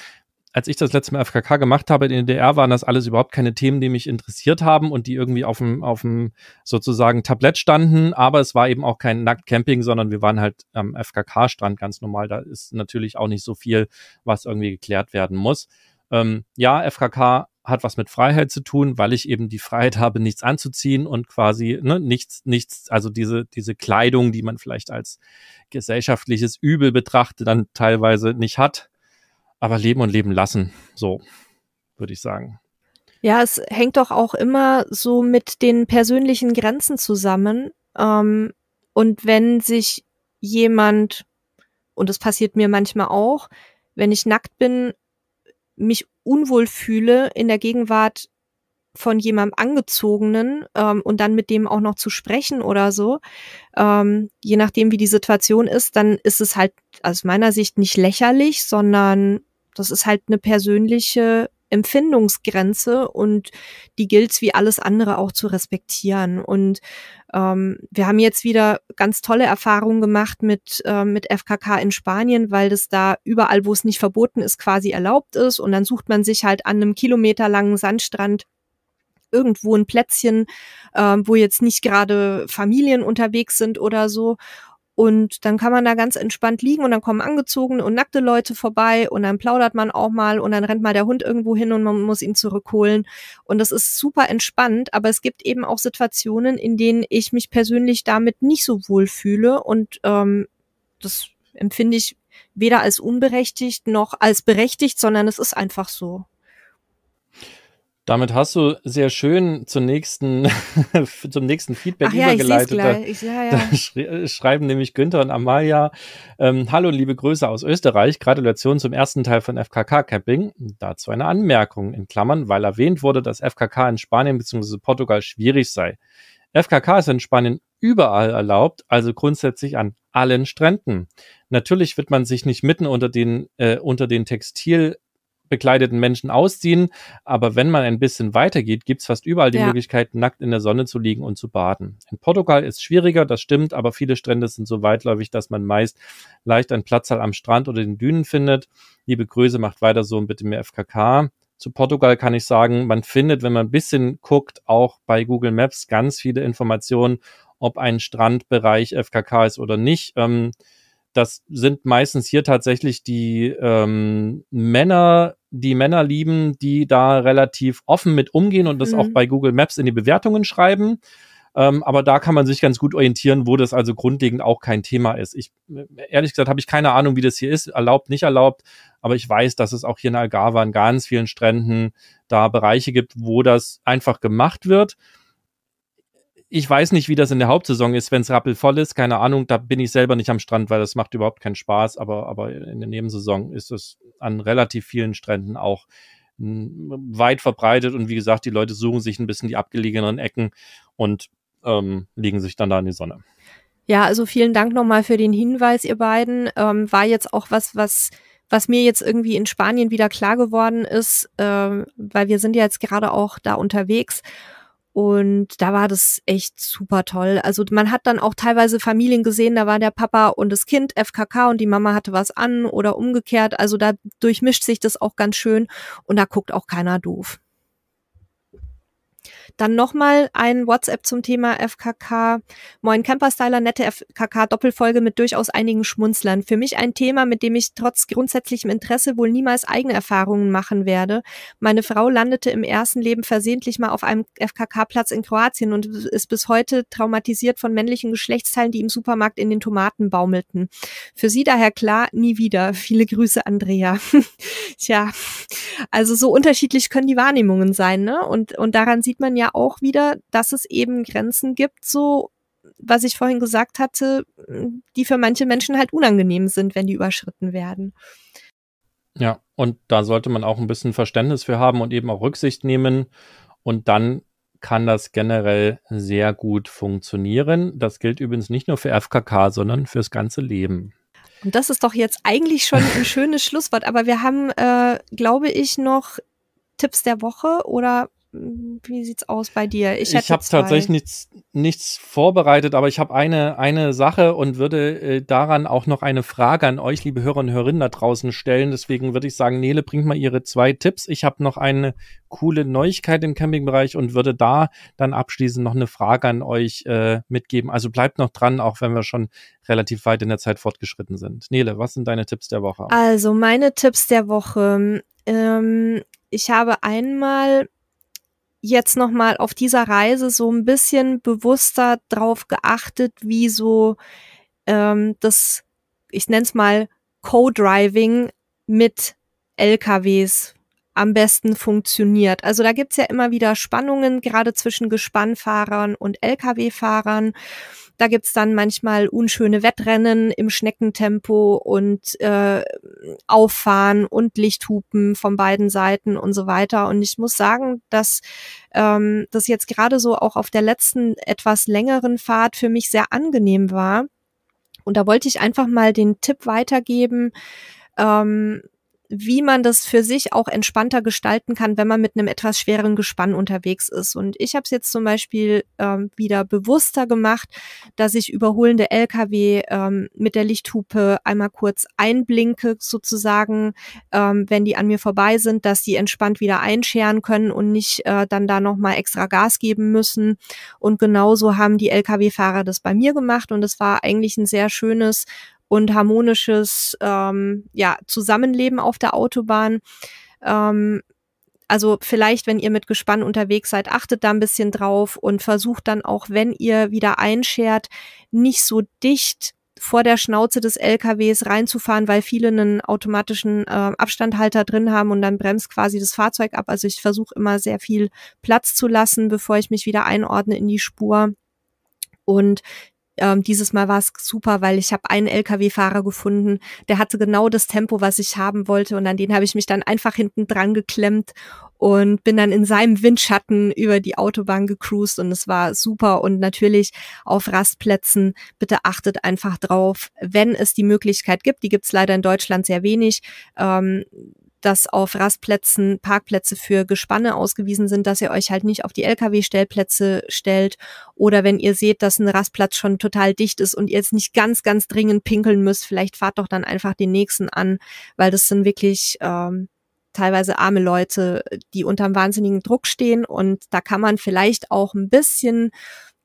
als ich das letzte Mal FKK gemacht habe in der DDR, waren das alles überhaupt keine Themen, die mich interessiert haben und die irgendwie auf dem, auf dem sozusagen Tablett standen. Aber es war eben auch kein Nacktcamping, sondern wir waren halt am FKK-Strand ganz normal. Da ist natürlich auch nicht so viel, was irgendwie geklärt werden muss. Ähm, ja, FKK hat was mit Freiheit zu tun, weil ich eben die Freiheit habe, nichts anzuziehen und quasi ne, nichts, nichts, also diese, diese Kleidung, die man vielleicht als gesellschaftliches Übel betrachtet, dann teilweise nicht hat. Aber leben und leben lassen, so würde ich sagen. Ja, es hängt doch auch immer so mit den persönlichen Grenzen zusammen. Ähm, und wenn sich jemand, und das passiert mir manchmal auch, wenn ich nackt bin, mich unwohl fühle in der Gegenwart von jemandem Angezogenen ähm, und dann mit dem auch noch zu sprechen oder so, ähm, je nachdem, wie die Situation ist, dann ist es halt aus meiner Sicht nicht lächerlich, sondern das ist halt eine persönliche Empfindungsgrenze und die gilt's wie alles andere auch zu respektieren. Und ähm, wir haben jetzt wieder ganz tolle Erfahrungen gemacht mit, äh, mit FKK in Spanien, weil das da überall, wo es nicht verboten ist, quasi erlaubt ist. Und dann sucht man sich halt an einem kilometerlangen Sandstrand irgendwo ein Plätzchen, äh, wo jetzt nicht gerade Familien unterwegs sind oder so. Und dann kann man da ganz entspannt liegen und dann kommen angezogen und nackte Leute vorbei und dann plaudert man auch mal und dann rennt mal der Hund irgendwo hin und man muss ihn zurückholen. Und das ist super entspannt, aber es gibt eben auch Situationen, in denen ich mich persönlich damit nicht so wohl fühle und ähm, das empfinde ich weder als unberechtigt noch als berechtigt, sondern es ist einfach so. Damit hast du sehr schön zum nächsten, zum nächsten Feedback Ach übergeleitet. Ja, ich gleich. Da, ich, ja, ja. schreiben nämlich Günther und Amalia, ähm, hallo, liebe Grüße aus Österreich, Gratulation zum ersten Teil von FKK Camping. Dazu eine Anmerkung in Klammern, weil erwähnt wurde, dass FKK in Spanien bzw. Portugal schwierig sei. FKK ist in Spanien überall erlaubt, also grundsätzlich an allen Stränden. Natürlich wird man sich nicht mitten unter den äh, unter den Textil bekleideten Menschen ausziehen. Aber wenn man ein bisschen weitergeht, gibt es fast überall die ja. Möglichkeit, nackt in der Sonne zu liegen und zu baden. In Portugal ist es schwieriger, das stimmt, aber viele Strände sind so weitläufig, dass man meist leicht einen Platz am Strand oder den Dünen findet. Liebe Grüße, macht weiter so und bitte mehr FKK zu Portugal kann ich sagen, man findet, wenn man ein bisschen guckt, auch bei Google Maps ganz viele Informationen, ob ein Strandbereich FKK ist oder nicht. Ähm, das sind meistens hier tatsächlich die ähm, Männer die Männer lieben, die da relativ offen mit umgehen und das mhm. auch bei Google Maps in die Bewertungen schreiben. Ähm, aber da kann man sich ganz gut orientieren, wo das also grundlegend auch kein Thema ist. Ich, ehrlich gesagt, habe ich keine Ahnung, wie das hier ist, erlaubt, nicht erlaubt. Aber ich weiß, dass es auch hier in Algarve an ganz vielen Stränden da Bereiche gibt, wo das einfach gemacht wird ich weiß nicht, wie das in der Hauptsaison ist, wenn es rappelvoll ist, keine Ahnung, da bin ich selber nicht am Strand, weil das macht überhaupt keinen Spaß, aber, aber in der Nebensaison ist es an relativ vielen Stränden auch hm, weit verbreitet und wie gesagt, die Leute suchen sich ein bisschen die abgelegeneren Ecken und ähm, legen sich dann da in die Sonne. Ja, also vielen Dank nochmal für den Hinweis, ihr beiden. Ähm, war jetzt auch was, was was mir jetzt irgendwie in Spanien wieder klar geworden ist, ähm, weil wir sind ja jetzt gerade auch da unterwegs und da war das echt super toll. Also man hat dann auch teilweise Familien gesehen, da war der Papa und das Kind FKK und die Mama hatte was an oder umgekehrt. Also da durchmischt sich das auch ganz schön und da guckt auch keiner doof. Dann nochmal ein WhatsApp zum Thema FKK. Moin Camperstyler, nette FKK-Doppelfolge mit durchaus einigen Schmunzlern. Für mich ein Thema, mit dem ich trotz grundsätzlichem Interesse wohl niemals eigene Erfahrungen machen werde. Meine Frau landete im ersten Leben versehentlich mal auf einem FKK-Platz in Kroatien und ist bis heute traumatisiert von männlichen Geschlechtsteilen, die im Supermarkt in den Tomaten baumelten. Für sie daher klar, nie wieder. Viele Grüße, Andrea. Tja, also so unterschiedlich können die Wahrnehmungen sein, ne? Und, und daran sieht man ja, ja auch wieder, dass es eben Grenzen gibt, so was ich vorhin gesagt hatte, die für manche Menschen halt unangenehm sind, wenn die überschritten werden. Ja, und da sollte man auch ein bisschen Verständnis für haben und eben auch Rücksicht nehmen. Und dann kann das generell sehr gut funktionieren. Das gilt übrigens nicht nur für FKK, sondern fürs ganze Leben. Und das ist doch jetzt eigentlich schon ein schönes Schlusswort. Aber wir haben, äh, glaube ich, noch Tipps der Woche oder wie sieht's aus bei dir? Ich, ich habe tatsächlich nichts, nichts vorbereitet, aber ich habe eine, eine Sache und würde äh, daran auch noch eine Frage an euch, liebe Hörer und Hörerinnen da draußen stellen. Deswegen würde ich sagen, Nele, bringt mal ihre zwei Tipps. Ich habe noch eine coole Neuigkeit im Campingbereich und würde da dann abschließend noch eine Frage an euch äh, mitgeben. Also bleibt noch dran, auch wenn wir schon relativ weit in der Zeit fortgeschritten sind. Nele, was sind deine Tipps der Woche? Also meine Tipps der Woche. Ähm, ich habe einmal jetzt nochmal auf dieser Reise so ein bisschen bewusster drauf geachtet, wie so ähm, das, ich nenne es mal, Co-Driving mit LKWs am besten funktioniert. Also da gibt's ja immer wieder Spannungen, gerade zwischen Gespannfahrern und Lkw-Fahrern. Da gibt's dann manchmal unschöne Wettrennen im Schneckentempo und äh, Auffahren und Lichthupen von beiden Seiten und so weiter. Und ich muss sagen, dass ähm, das jetzt gerade so auch auf der letzten etwas längeren Fahrt für mich sehr angenehm war. Und da wollte ich einfach mal den Tipp weitergeben, ähm, wie man das für sich auch entspannter gestalten kann, wenn man mit einem etwas schweren Gespann unterwegs ist. Und ich habe es jetzt zum Beispiel ähm, wieder bewusster gemacht, dass ich überholende Lkw ähm, mit der Lichthupe einmal kurz einblinke, sozusagen, ähm, wenn die an mir vorbei sind, dass die entspannt wieder einscheren können und nicht äh, dann da nochmal extra Gas geben müssen. Und genauso haben die Lkw-Fahrer das bei mir gemacht und es war eigentlich ein sehr schönes und harmonisches ähm, ja, Zusammenleben auf der Autobahn. Ähm, also vielleicht, wenn ihr mit Gespann unterwegs seid, achtet da ein bisschen drauf und versucht dann auch, wenn ihr wieder einschert, nicht so dicht vor der Schnauze des LKWs reinzufahren, weil viele einen automatischen äh, Abstandhalter drin haben und dann bremst quasi das Fahrzeug ab. Also ich versuche immer sehr viel Platz zu lassen, bevor ich mich wieder einordne in die Spur. Und ähm, dieses Mal war es super, weil ich habe einen LKW-Fahrer gefunden, der hatte genau das Tempo, was ich haben wollte und an den habe ich mich dann einfach hinten dran geklemmt und bin dann in seinem Windschatten über die Autobahn gecruised und es war super und natürlich auf Rastplätzen bitte achtet einfach drauf, wenn es die Möglichkeit gibt, die gibt es leider in Deutschland sehr wenig, ähm, dass auf Rastplätzen Parkplätze für Gespanne ausgewiesen sind, dass ihr euch halt nicht auf die Lkw-Stellplätze stellt oder wenn ihr seht, dass ein Rastplatz schon total dicht ist und ihr jetzt nicht ganz, ganz dringend pinkeln müsst, vielleicht fahrt doch dann einfach den nächsten an, weil das sind wirklich ähm, teilweise arme Leute, die unter einem wahnsinnigen Druck stehen und da kann man vielleicht auch ein bisschen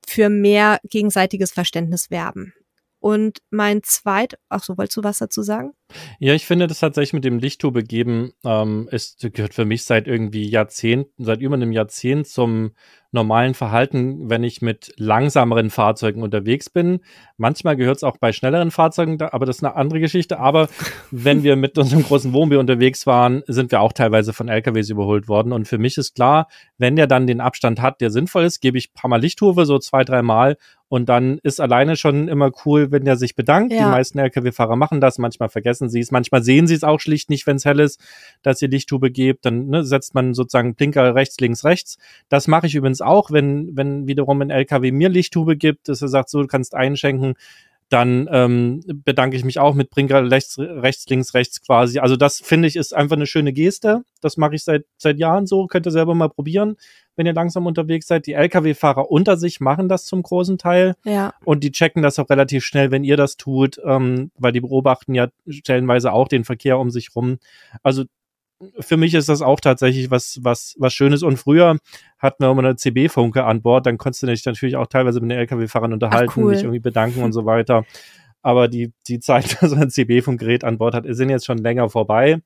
für mehr gegenseitiges Verständnis werben. Und mein zweit, ach so, wolltest du was dazu sagen? Ja, ich finde das tatsächlich mit dem Lichttour begeben, ähm, ist, gehört für mich seit irgendwie Jahrzehnten, seit über einem Jahrzehnt zum normalen Verhalten, wenn ich mit langsameren Fahrzeugen unterwegs bin. Manchmal gehört es auch bei schnelleren Fahrzeugen, aber das ist eine andere Geschichte. Aber wenn wir mit unserem großen Wohnmobil unterwegs waren, sind wir auch teilweise von LKWs überholt worden. Und für mich ist klar, wenn der dann den Abstand hat, der sinnvoll ist, gebe ich ein paar Mal Lichthufe, so zwei, drei Mal. Und dann ist alleine schon immer cool, wenn der sich bedankt. Ja. Die meisten LKW-Fahrer machen das, manchmal vergessen vergessen sie es. Manchmal sehen sie es auch schlicht nicht, wenn es hell ist, dass ihr Lichttube gebt. Dann ne, setzt man sozusagen Blinker rechts, links, rechts. Das mache ich übrigens auch, wenn, wenn wiederum ein LKW mir Lichttube gibt, dass er sagt, so, du kannst einschenken, dann ähm, bedanke ich mich auch mit Brinker rechts, rechts, links, rechts quasi. Also das finde ich ist einfach eine schöne Geste. Das mache ich seit, seit Jahren so. Könnt ihr selber mal probieren, wenn ihr langsam unterwegs seid. Die Lkw-Fahrer unter sich machen das zum großen Teil. Ja. Und die checken das auch relativ schnell, wenn ihr das tut, ähm, weil die beobachten ja stellenweise auch den Verkehr um sich rum. Also für mich ist das auch tatsächlich was, was, was Schönes. Und früher hatten wir immer eine CB-Funke an Bord, dann konntest du dich natürlich auch teilweise mit den Lkw-Fahrern unterhalten, Ach, cool. mich irgendwie bedanken und so weiter. Aber die, die Zeit, dass man ein CB-Funkgerät an Bord hat, sind jetzt schon länger vorbei.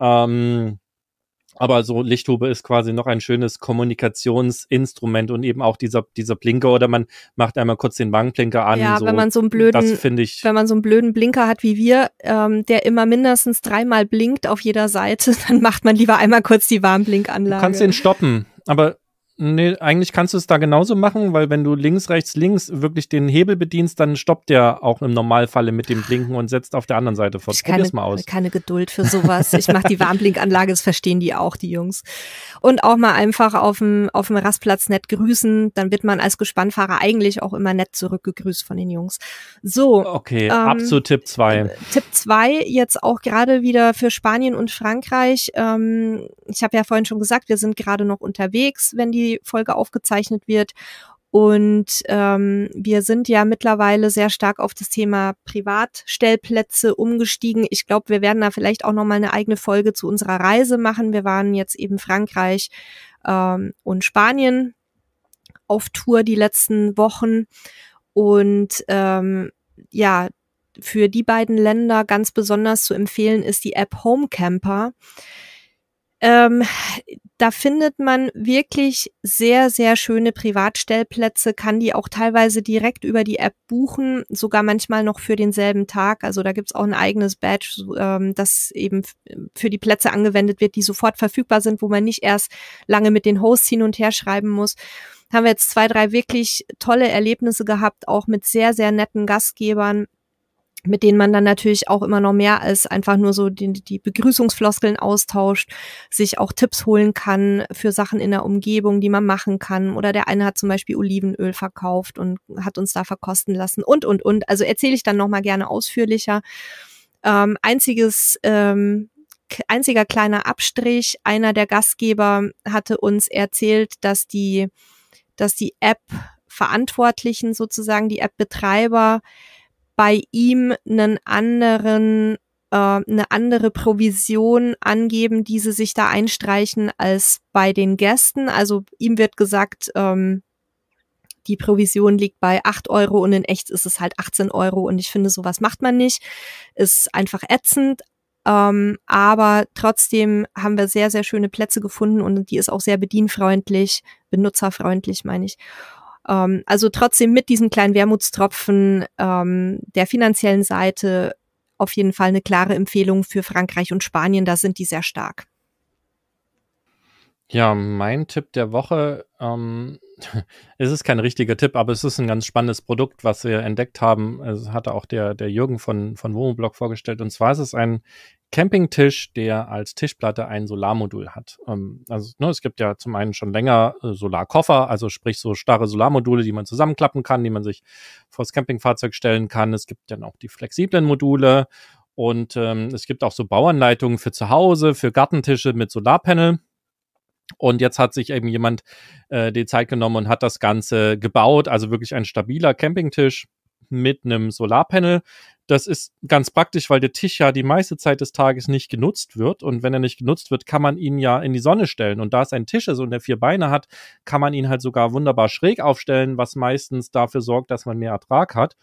Ähm, aber so Lichthube ist quasi noch ein schönes Kommunikationsinstrument und eben auch dieser, dieser Blinker oder man macht einmal kurz den Wangenblinker an. Ja, so. wenn man so einen blöden, finde ich. Wenn man so einen blöden Blinker hat wie wir, ähm, der immer mindestens dreimal blinkt auf jeder Seite, dann macht man lieber einmal kurz die Warnblinkanlage. Du kannst ihn stoppen. Aber Nee, eigentlich kannst du es da genauso machen, weil wenn du links, rechts, links wirklich den Hebel bedienst, dann stoppt der auch im Normalfalle mit dem Blinken und setzt auf der anderen Seite fort. Ich Probier's keine, mal aus. keine Geduld für sowas. Ich mache die Warnblinkanlage, das verstehen die auch, die Jungs. Und auch mal einfach auf dem, auf dem Rastplatz nett grüßen, dann wird man als Gespannfahrer eigentlich auch immer nett zurückgegrüßt von den Jungs. So. Okay, ähm, ab zu Tipp zwei. Äh, Tipp zwei jetzt auch gerade wieder für Spanien und Frankreich. Ähm, ich habe ja vorhin schon gesagt, wir sind gerade noch unterwegs, wenn die die Folge aufgezeichnet wird. Und ähm, wir sind ja mittlerweile sehr stark auf das Thema Privatstellplätze umgestiegen. Ich glaube, wir werden da vielleicht auch noch mal eine eigene Folge zu unserer Reise machen. Wir waren jetzt eben Frankreich ähm, und Spanien auf Tour die letzten Wochen und ähm, ja, für die beiden Länder ganz besonders zu empfehlen ist die App Home Camper. Ähm, da findet man wirklich sehr, sehr schöne Privatstellplätze, kann die auch teilweise direkt über die App buchen, sogar manchmal noch für denselben Tag. Also da gibt's auch ein eigenes Badge, ähm, das eben für die Plätze angewendet wird, die sofort verfügbar sind, wo man nicht erst lange mit den Hosts hin und her schreiben muss haben wir jetzt zwei, drei wirklich tolle Erlebnisse gehabt, auch mit sehr, sehr netten Gastgebern mit denen man dann natürlich auch immer noch mehr als einfach nur so die, die Begrüßungsfloskeln austauscht, sich auch Tipps holen kann für Sachen in der Umgebung, die man machen kann. Oder der eine hat zum Beispiel Olivenöl verkauft und hat uns da verkosten lassen und, und, und. Also erzähle ich dann nochmal gerne ausführlicher. Ähm, einziges, ähm, einziger kleiner Abstrich, einer der Gastgeber hatte uns erzählt, dass die, dass die App Verantwortlichen sozusagen, die App-Betreiber, bei ihm einen anderen äh, eine andere Provision angeben, die sie sich da einstreichen als bei den Gästen. Also ihm wird gesagt, ähm, die Provision liegt bei 8 Euro und in echt ist es halt 18 Euro und ich finde, sowas macht man nicht. Ist einfach ätzend. Ähm, aber trotzdem haben wir sehr, sehr schöne Plätze gefunden und die ist auch sehr bedienfreundlich, benutzerfreundlich, meine ich. Ähm, also trotzdem mit diesem kleinen Wermutstropfen ähm, der finanziellen Seite auf jeden Fall eine klare Empfehlung für Frankreich und Spanien. Da sind die sehr stark. Ja, mein Tipp der Woche, ähm, es ist kein richtiger Tipp, aber es ist ein ganz spannendes Produkt, was wir entdeckt haben. Es hatte auch der, der Jürgen von, von Wohnblock vorgestellt. Und zwar ist es ein Campingtisch, der als Tischplatte ein Solarmodul hat. Ähm, also ne, es gibt ja zum einen schon länger äh, Solarkoffer, also sprich so starre Solarmodule, die man zusammenklappen kann, die man sich vor das Campingfahrzeug stellen kann. Es gibt dann auch die flexiblen Module und ähm, es gibt auch so Bauanleitungen für zu Hause, für Gartentische mit Solarpanel. Und jetzt hat sich eben jemand äh, die Zeit genommen und hat das Ganze gebaut. Also wirklich ein stabiler Campingtisch mit einem Solarpanel, das ist ganz praktisch, weil der Tisch ja die meiste Zeit des Tages nicht genutzt wird. Und wenn er nicht genutzt wird, kann man ihn ja in die Sonne stellen. Und da es ein Tisch ist und er vier Beine hat, kann man ihn halt sogar wunderbar schräg aufstellen, was meistens dafür sorgt, dass man mehr Ertrag hat.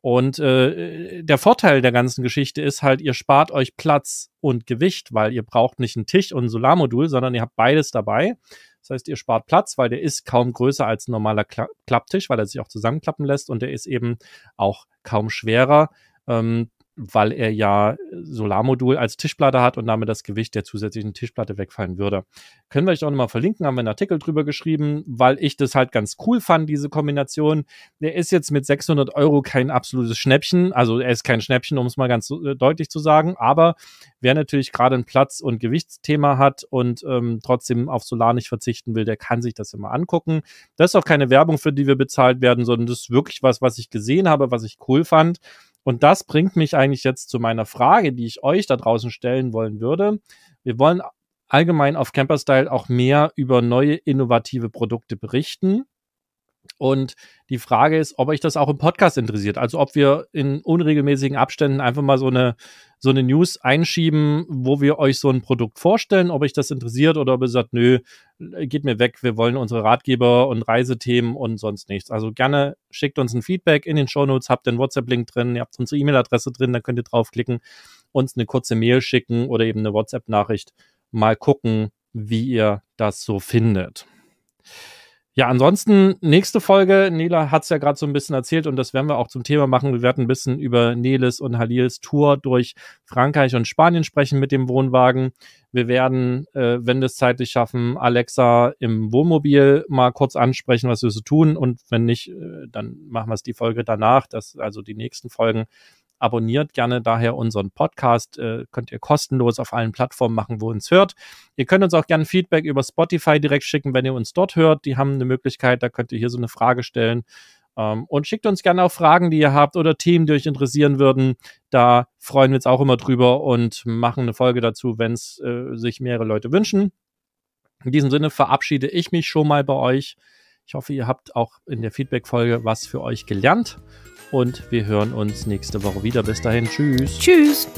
Und äh, der Vorteil der ganzen Geschichte ist halt, ihr spart euch Platz und Gewicht, weil ihr braucht nicht einen Tisch und ein Solarmodul, sondern ihr habt beides dabei. Das heißt, ihr spart Platz, weil der ist kaum größer als ein normaler Kla Klapptisch, weil er sich auch zusammenklappen lässt und der ist eben auch kaum schwerer. Ähm, weil er ja Solarmodul als Tischplatte hat und damit das Gewicht der zusätzlichen Tischplatte wegfallen würde. Können wir euch auch nochmal verlinken, haben wir einen Artikel drüber geschrieben, weil ich das halt ganz cool fand, diese Kombination. Der ist jetzt mit 600 Euro kein absolutes Schnäppchen, also er ist kein Schnäppchen, um es mal ganz äh, deutlich zu sagen, aber wer natürlich gerade ein Platz- und Gewichtsthema hat und ähm, trotzdem auf Solar nicht verzichten will, der kann sich das immer angucken. Das ist auch keine Werbung, für die wir bezahlt werden, sondern das ist wirklich was, was ich gesehen habe, was ich cool fand und das bringt mich eigentlich jetzt zu meiner Frage, die ich euch da draußen stellen wollen würde. Wir wollen allgemein auf Camperstyle auch mehr über neue innovative Produkte berichten. Und die Frage ist, ob euch das auch im Podcast interessiert. Also ob wir in unregelmäßigen Abständen einfach mal so eine, so eine News einschieben, wo wir euch so ein Produkt vorstellen, ob euch das interessiert oder ob ihr sagt, nö, geht mir weg, wir wollen unsere Ratgeber und Reisethemen und sonst nichts. Also gerne schickt uns ein Feedback in den Shownotes, habt den WhatsApp-Link drin, ihr habt unsere E-Mail-Adresse drin, da könnt ihr draufklicken, uns eine kurze Mail schicken oder eben eine WhatsApp-Nachricht. Mal gucken, wie ihr das so findet. Ja, ansonsten nächste Folge. Nela hat es ja gerade so ein bisschen erzählt und das werden wir auch zum Thema machen. Wir werden ein bisschen über Neles und Halils Tour durch Frankreich und Spanien sprechen mit dem Wohnwagen. Wir werden, äh, wenn wir es zeitlich schaffen, Alexa im Wohnmobil mal kurz ansprechen, was wir so tun. Und wenn nicht, äh, dann machen wir es die Folge danach, das, also die nächsten Folgen. Abonniert gerne daher unseren Podcast. Äh, könnt ihr kostenlos auf allen Plattformen machen, wo ihr uns hört. Ihr könnt uns auch gerne Feedback über Spotify direkt schicken, wenn ihr uns dort hört. Die haben eine Möglichkeit, da könnt ihr hier so eine Frage stellen. Ähm, und schickt uns gerne auch Fragen, die ihr habt oder Themen, die euch interessieren würden. Da freuen wir uns auch immer drüber und machen eine Folge dazu, wenn es äh, sich mehrere Leute wünschen. In diesem Sinne verabschiede ich mich schon mal bei euch. Ich hoffe, ihr habt auch in der Feedback-Folge was für euch gelernt und wir hören uns nächste Woche wieder. Bis dahin, tschüss. Tschüss.